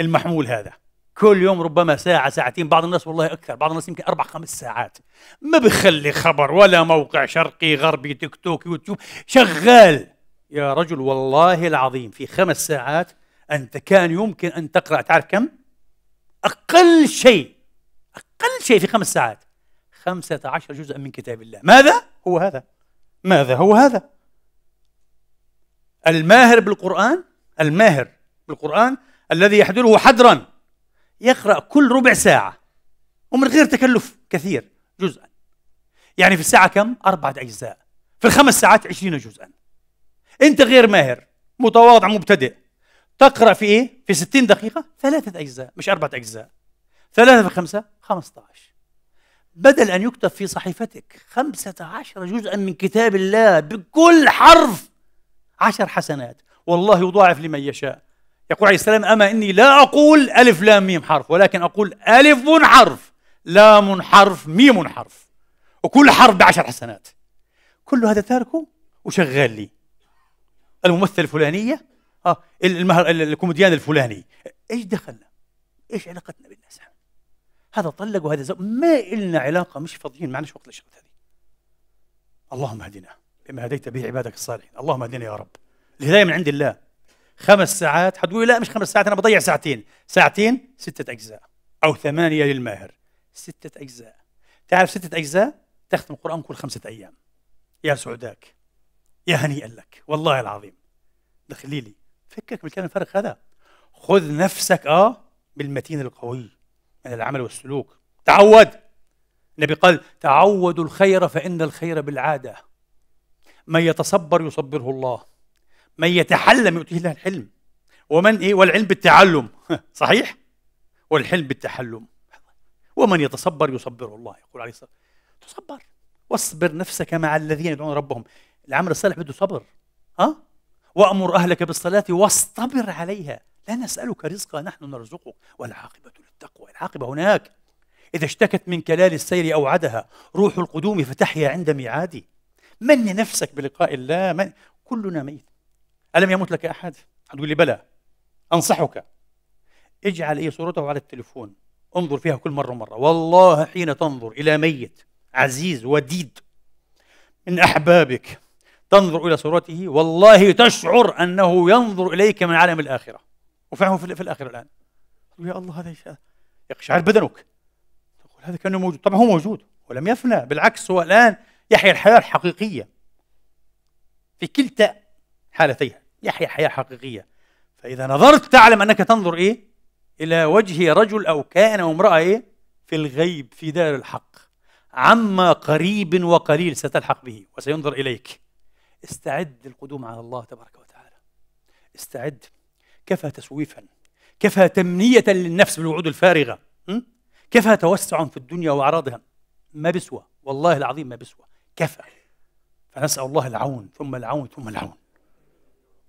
المحمول هذا كل يوم ربما ساعة ساعتين بعض الناس والله أكثر بعض الناس يمكن أربع خمس ساعات ما بخلي خبر ولا موقع شرقي غربي تيك توك يوتيوب شغال يا رجل والله العظيم في خمس ساعات أنت كان يمكن أن تقرأ تعرف كم؟ أقل شيء أقل شيء في خمس ساعات خمسة عشر جزءا من كتاب الله ماذا؟ هو هذا ماذا هو هذا؟ الماهر بالقرآن الماهر بالقرآن الذي يحضره حدرا يقرأ كل ربع ساعة ومن غير تكلف كثير جزءا يعني في الساعة كم؟ أربعة أجزاء في الخمس ساعات عشرين جزءا انت غير ماهر متواضع مبتدئ تقرا في ايه في 60 دقيقه ثلاثه اجزاء مش اربعه اجزاء ثلاثه في خمسه 15 بدل أن يكتب في صحيفتك خمسة عشر جزءا من كتاب الله بكل حرف عشر حسنات والله يضاعف لمن يشاء يقول عليه السلام أما إني لا أقول ألف لام ميم حرف ولكن أقول ألف حرف لام حرف ميم حرف وكل حرف بعشر حسنات كل هذا تاركه وشغال لي الممثل الفلانيه اه المهر الكوميديان الفلاني ايش دخلنا؟ ايش علاقتنا بالناس؟ هذا طلق وهذا زوج ما إلنا علاقه مش فاضيين معناش وقت للشغل هذه اللهم اهدنا بما هديت به عبادك الصالحين اللهم اهدنا يا رب الهدايه من عند الله خمس ساعات حتقولي لا مش خمس ساعات انا بضيع ساعتين ساعتين ستة اجزاء او ثمانية للماهر ستة اجزاء تعرف ستة اجزاء تختم القران كل خمسة ايام يا سعداك يا هنيئا لك والله العظيم دخلي لي فكك من الكلام الفارغ هذا خذ نفسك اه بالمتين القوي من العمل والسلوك تعود النبي قال تعودوا الخير فإن الخير بالعادة من يتصبر يصبره الله من يتحلم يؤتيه الله الحلم ومن ايه والعلم بالتعلم صحيح والحلم بالتحلم ومن يتصبر يصبره الله يقول عليه الصلاه والسلام تصبر واصبر نفسك مع الذين يدعون ربهم العمل الصالح بده صبر ها وامر اهلك بالصلاه واصطبر عليها لا نسالك رزقا نحن نرزقك والعاقبه للتقوى العاقبه هناك اذا اشتكت من كلال السير اوعدها روح القدوم فتحيا عند ميعادي من نفسك بلقاء الله من كلنا ميت الم يموت لك احد هتقول لي بلى انصحك اجعل اي صورته على التليفون انظر فيها كل مره مره والله حين تنظر الى ميت عزيز وديد من احبابك تنظر إلى صورته والله تشعر أنه ينظر إليك من عالم الآخرة وفعله في الآخرة الآن يا الله هذا يقشعر بدنك تقول هذا كأنه موجود طبعا هو موجود ولم يفنى بالعكس هو الآن يحيا الحياة الحقيقية في كلتا حالتيها يحيا حياة حقيقية فإذا نظرت تعلم أنك تنظر إيه إلى وجه رجل أو كائن أو امرأة إيه في الغيب في دار الحق عما قريب وقليل ستلحق به وسينظر إليك استعد للقدوم على الله تبارك وتعالى استعد كفى تسويفا كفى تمنية للنفس بالوعود الفارغة كفى توسعا في الدنيا وأعراضها ما بسوى والله العظيم ما بسوى كفى فنسأل الله العون ثم العون ثم العون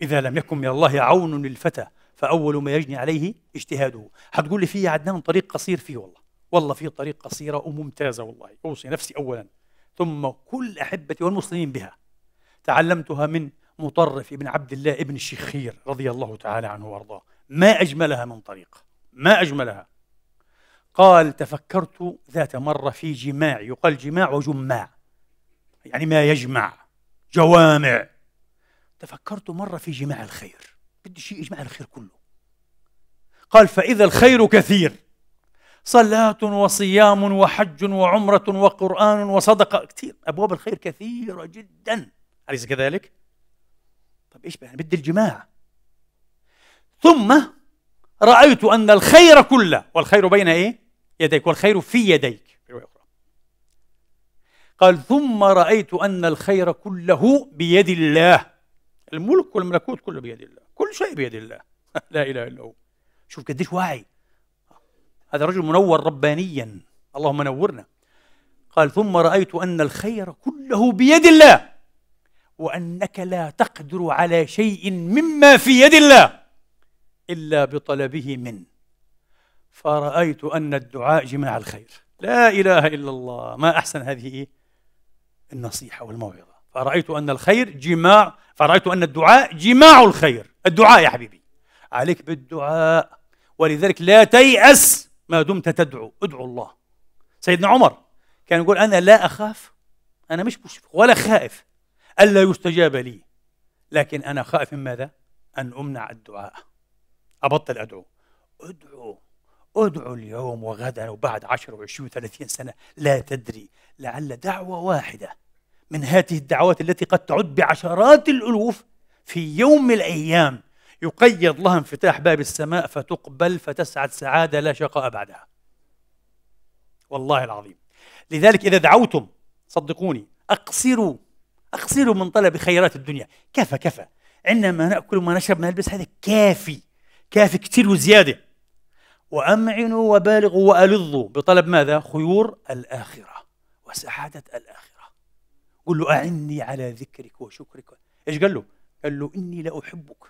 إذا لم يكن من الله عون للفتى فأول ما يجني عليه اجتهاده هتقول لي في يا عدنان طريق قصير فيه والله والله في طريق قصيرة وممتازة والله أوصي نفسي أولا ثم كل أحبتي والمسلمين بها تعلمتها من مطرف ابن عبد الله ابن الشخير رضي الله تعالى عنه وارضاه ما أجملها من طريقة ما أجملها قال تفكرت ذات مرة في جماع يقال جماع وجماع يعني ما يجمع جوامع تفكرت مرة في جماع الخير بدي شيء يجمع الخير كله قال فإذا الخير كثير صلاة وصيام وحج وعمرة وقرآن وصدقة كثير أبواب الخير كثيرة جدا أليس كذلك؟ طب إيش يعني بدي الجماع ثم رأيت أن الخير كله والخير بين إيه؟ يديك والخير في يديك في رواية أخرى قال ثم رأيت أن الخير كله بيد الله الملك والملكوت كله بيد الله كل شيء بيد الله لا إله إلا هو شوف قديش واعي هذا رجل منور ربانيا اللهم نورنا قال ثم رأيت أن الخير كله بيد الله وانك لا تقدر على شيء مما في يد الله الا بطلبه منه فرايت ان الدعاء جماع الخير لا اله الا الله ما احسن هذه النصيحه والموعظه فرايت ان الخير جماع فرايت ان الدعاء جماع الخير الدعاء يا حبيبي عليك بالدعاء ولذلك لا تيأس ما دمت تدعو ادعو الله سيدنا عمر كان يقول انا لا اخاف انا مش مشفق ولا خائف ألا يستجاب لي لكن أنا خائف من ماذا؟ أن أمنع الدعاء أبطل أدعو أدعو أدعو اليوم وغدا وبعد عشر وعشرين وثلاثين سنة لا تدري لعل دعوة واحدة من هذه الدعوات التي قد تعد بعشرات الألوف في يوم من الأيام يقيد لها انفتاح باب السماء فتقبل فتسعد سعادة لا شقاء بعدها والله العظيم لذلك إذا دعوتم صدقوني أقصروا أقصروا من طلب خيرات الدنيا كفى كفى عندنا ما نأكل وما نشرب ما نلبس هذا كافي كافي كثير وزيادة وأمعنوا وبالغوا وألظوا بطلب ماذا؟ خيور الآخرة وسعادة الآخرة قل له أعني على ذكرك وشكرك إيش قال له؟ قال له إني لأحبك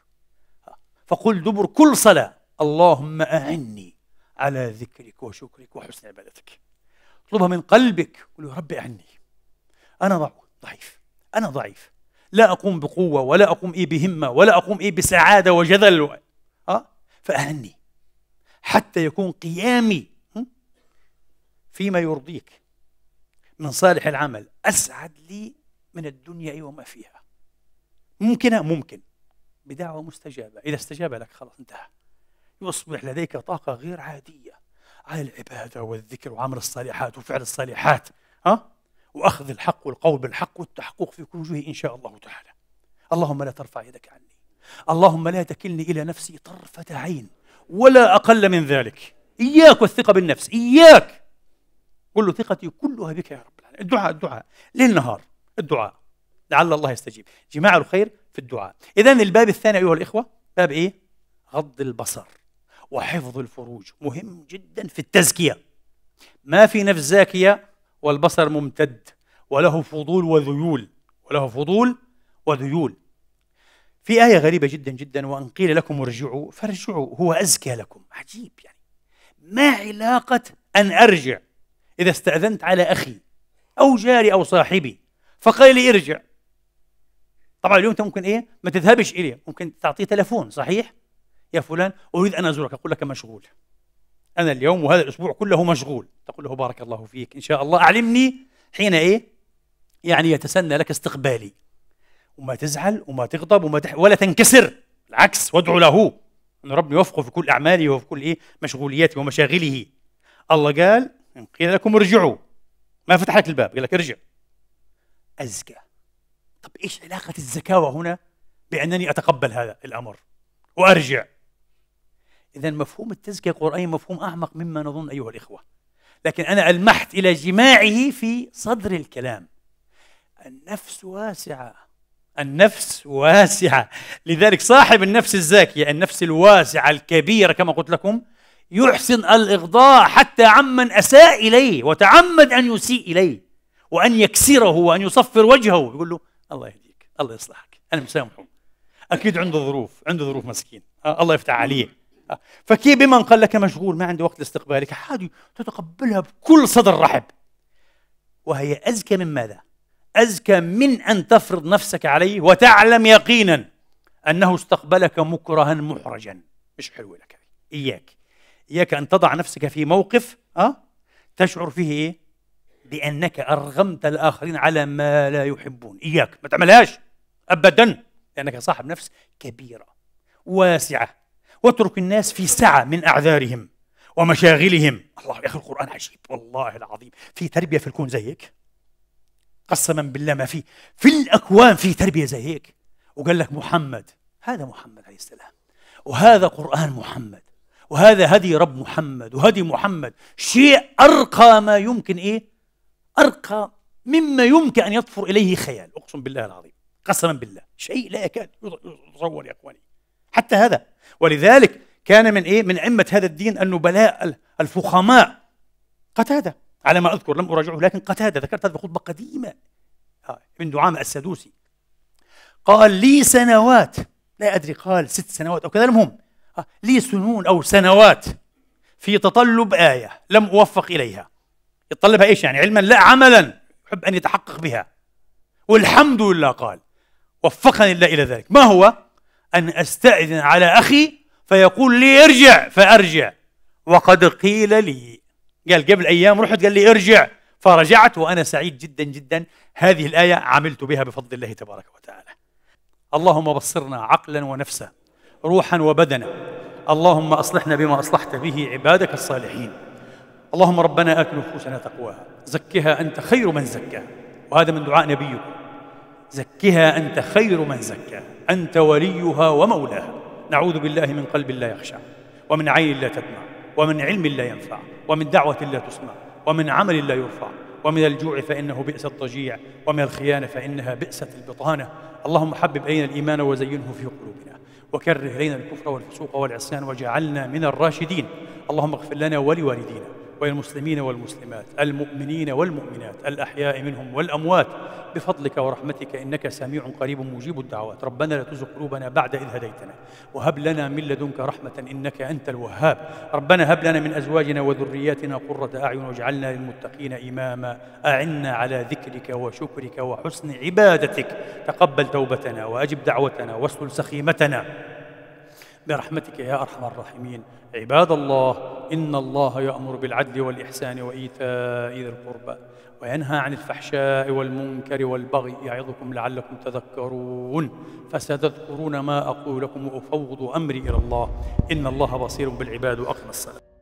فقل دبر كل صلاة اللهم أعني على ذكرك وشكرك وحسن عبادتك اطلبها من قلبك قل له ربي أعني أنا ضعيف أنا ضعيف لا أقوم بقوة ولا أقوم إيه بهمة ولا أقوم إيه بسعادة وجذل و... أه؟ فأهني حتى يكون قيامي فيما يرضيك من صالح العمل أسعد لي من الدنيا وما فيها ممكن ممكن بدعوة مستجابة إذا استجاب لك خلاص انتهى يصبح لديك طاقة غير عادية على العبادة والذكر وعمل الصالحات وفعل الصالحات ها آه؟ وأخذ الحق والقول بالحق والتحقق في كل وجهه إن شاء الله تعالى اللهم لا ترفع يدك عني اللهم لا تكلني إلى نفسي طرفة عين ولا أقل من ذلك إياك والثقة بالنفس إياك كل ثقتي كلها بك يا رب العالمين الدعاء الدعاء ليل نهار الدعاء لعل الله يستجيب جماع الخير في الدعاء إذا الباب الثاني أيها الإخوة باب إيه؟ غض البصر وحفظ الفروج مهم جدا في التزكية ما في نفس زاكية والبصر ممتد وله فضول وذيول وله فضول وذيول في آية غريبة جدا جدا وإن قيل لكم ارجعوا فارجعوا هو أزكى لكم عجيب يعني ما علاقة أن أرجع إذا استأذنت على أخي أو جاري أو صاحبي فقال لي ارجع طبعا اليوم أنت ممكن إيه ما تذهبش إليه ممكن تعطيه تلفون صحيح يا فلان أريد أن أزورك أقول لك مشغول أنا اليوم وهذا الأسبوع كله مشغول تقول له بارك الله فيك إن شاء الله أعلمني حين إيه يعني يتسنى لك استقبالي وما تزعل وما تغضب وما تح... ولا تنكسر العكس وادعو له أن ربي يوفقه في كل أعماله وفي كل إيه مشغولياته ومشاغله الله قال ان قيل لكم ارجعوا ما فتح لك الباب قال لك ارجع أزكى طب إيش علاقة الزكاوة هنا بأنني أتقبل هذا الأمر وأرجع إذا مفهوم التزكية القرآنية مفهوم أعمق مما نظن أيها الإخوة لكن أنا ألمحت إلى جماعه في صدر الكلام النفس واسعة النفس واسعة لذلك صاحب النفس الزاكية النفس الواسعة الكبيرة كما قلت لكم يحسن الإغضاء حتى عمن أساء إليه وتعمد أن يسيء إليه وأن يكسره وأن يصفر وجهه يقول له الله يهديك الله يصلحك أنا مسامحه أكيد عنده ظروف عنده ظروف مسكين آه، الله يفتح عليه فكي بمن قال لك مشغول ما عندي وقت لاستقبالك حادي تتقبلها بكل صدر رحب وهي أزكى من ماذا؟ أزكى من أن تفرض نفسك عليه وتعلم يقينا أنه استقبلك مكرها محرجا مش حلوة لك إياك إياك أن تضع نفسك في موقف أه؟ تشعر فيه إيه؟ بأنك أرغمت الآخرين على ما لا يحبون إياك ما تعملهاش أبدا لأنك صاحب نفس كبيرة واسعة واترك الناس في سعة من أعذارهم ومشاغلهم الله يا أخي القرآن عجيب والله العظيم في تربية في الكون زي هيك قسما بالله ما في في الأكوان في تربية زي هيك وقال لك محمد هذا محمد عليه السلام وهذا قرآن محمد وهذا هدي رب محمد وهدي محمد شيء أرقى ما يمكن إيه أرقى مما يمكن أن يطفر إليه خيال أقسم بالله العظيم قسما بالله شيء لا يكاد يتصور يا إخواني حتى هذا ولذلك كان من ايه من عمه هذا الدين النبلاء الفخماء قتاده على ما اذكر لم اراجعه لكن قتاده ذكرت هذا بخطبه قديمه آه، من دعامه السدوسي قال لي سنوات لا ادري قال ست سنوات او كذا المهم آه، لي سنون او سنوات في تطلب ايه لم اوفق اليها يتطلبها ايش يعني علما لا عملا يحب ان يتحقق بها والحمد لله قال وفقني الله الى ذلك ما هو أن أستأذن على أخي فيقول لي ارجع فأرجع وقد قيل لي قال قبل أيام رحت قال لي ارجع فرجعت وأنا سعيد جدا جدا هذه الآية عملت بها بفضل الله تبارك وتعالى اللهم بصرنا عقلا ونفسا روحا وبدنا اللهم أصلحنا بما أصلحت به عبادك الصالحين اللهم ربنا آت نفوسنا تقواها زكها أنت خير من زكاها وهذا من دعاء نبيك زكها أنت خير من زكاها أنت وليها ومولاها نعوذ بالله من قلب لا يخشع ومن عين لا تدمع ومن علم لا ينفع ومن دعوة لا تسمع ومن عمل لا يرفع ومن الجوع فإنه بئس الضجيع ومن الخيانة فإنها بئست البطانة اللهم حبب إلينا الإيمان وزينه في قلوبنا وكره إلينا الكفر والفسوق والعصيان وجعلنا من الراشدين اللهم اغفر لنا ولوالدينا وبين المسلمين والمسلمات المؤمنين والمؤمنات الأحياء منهم والأموات بفضلك ورحمتك إنك سميع قريب مجيب الدعوات ربنا لا تزغ قلوبنا بعد إذ هديتنا وهب لنا من لدنك رحمة إنك أنت الوهاب ربنا هب لنا من أزواجنا وذرياتنا قرة أعين واجعلنا للمتقين إماما أعنا على ذكرك وشكرك وحسن عبادتك تقبل توبتنا وأجب دعوتنا واسلل سخيمتنا برحمتك يا أرحم الراحمين عباد الله إن الله يأمر بالعدل والإحسان وإيتاء ذي القربى وينهى عن الفحشاء والمنكر والبغي يعظكم لعلكم تذكرون فستذكرون ما أقول لكم وأفوض أمري إلى الله إن الله بصير بالعباد وأقم الصلاة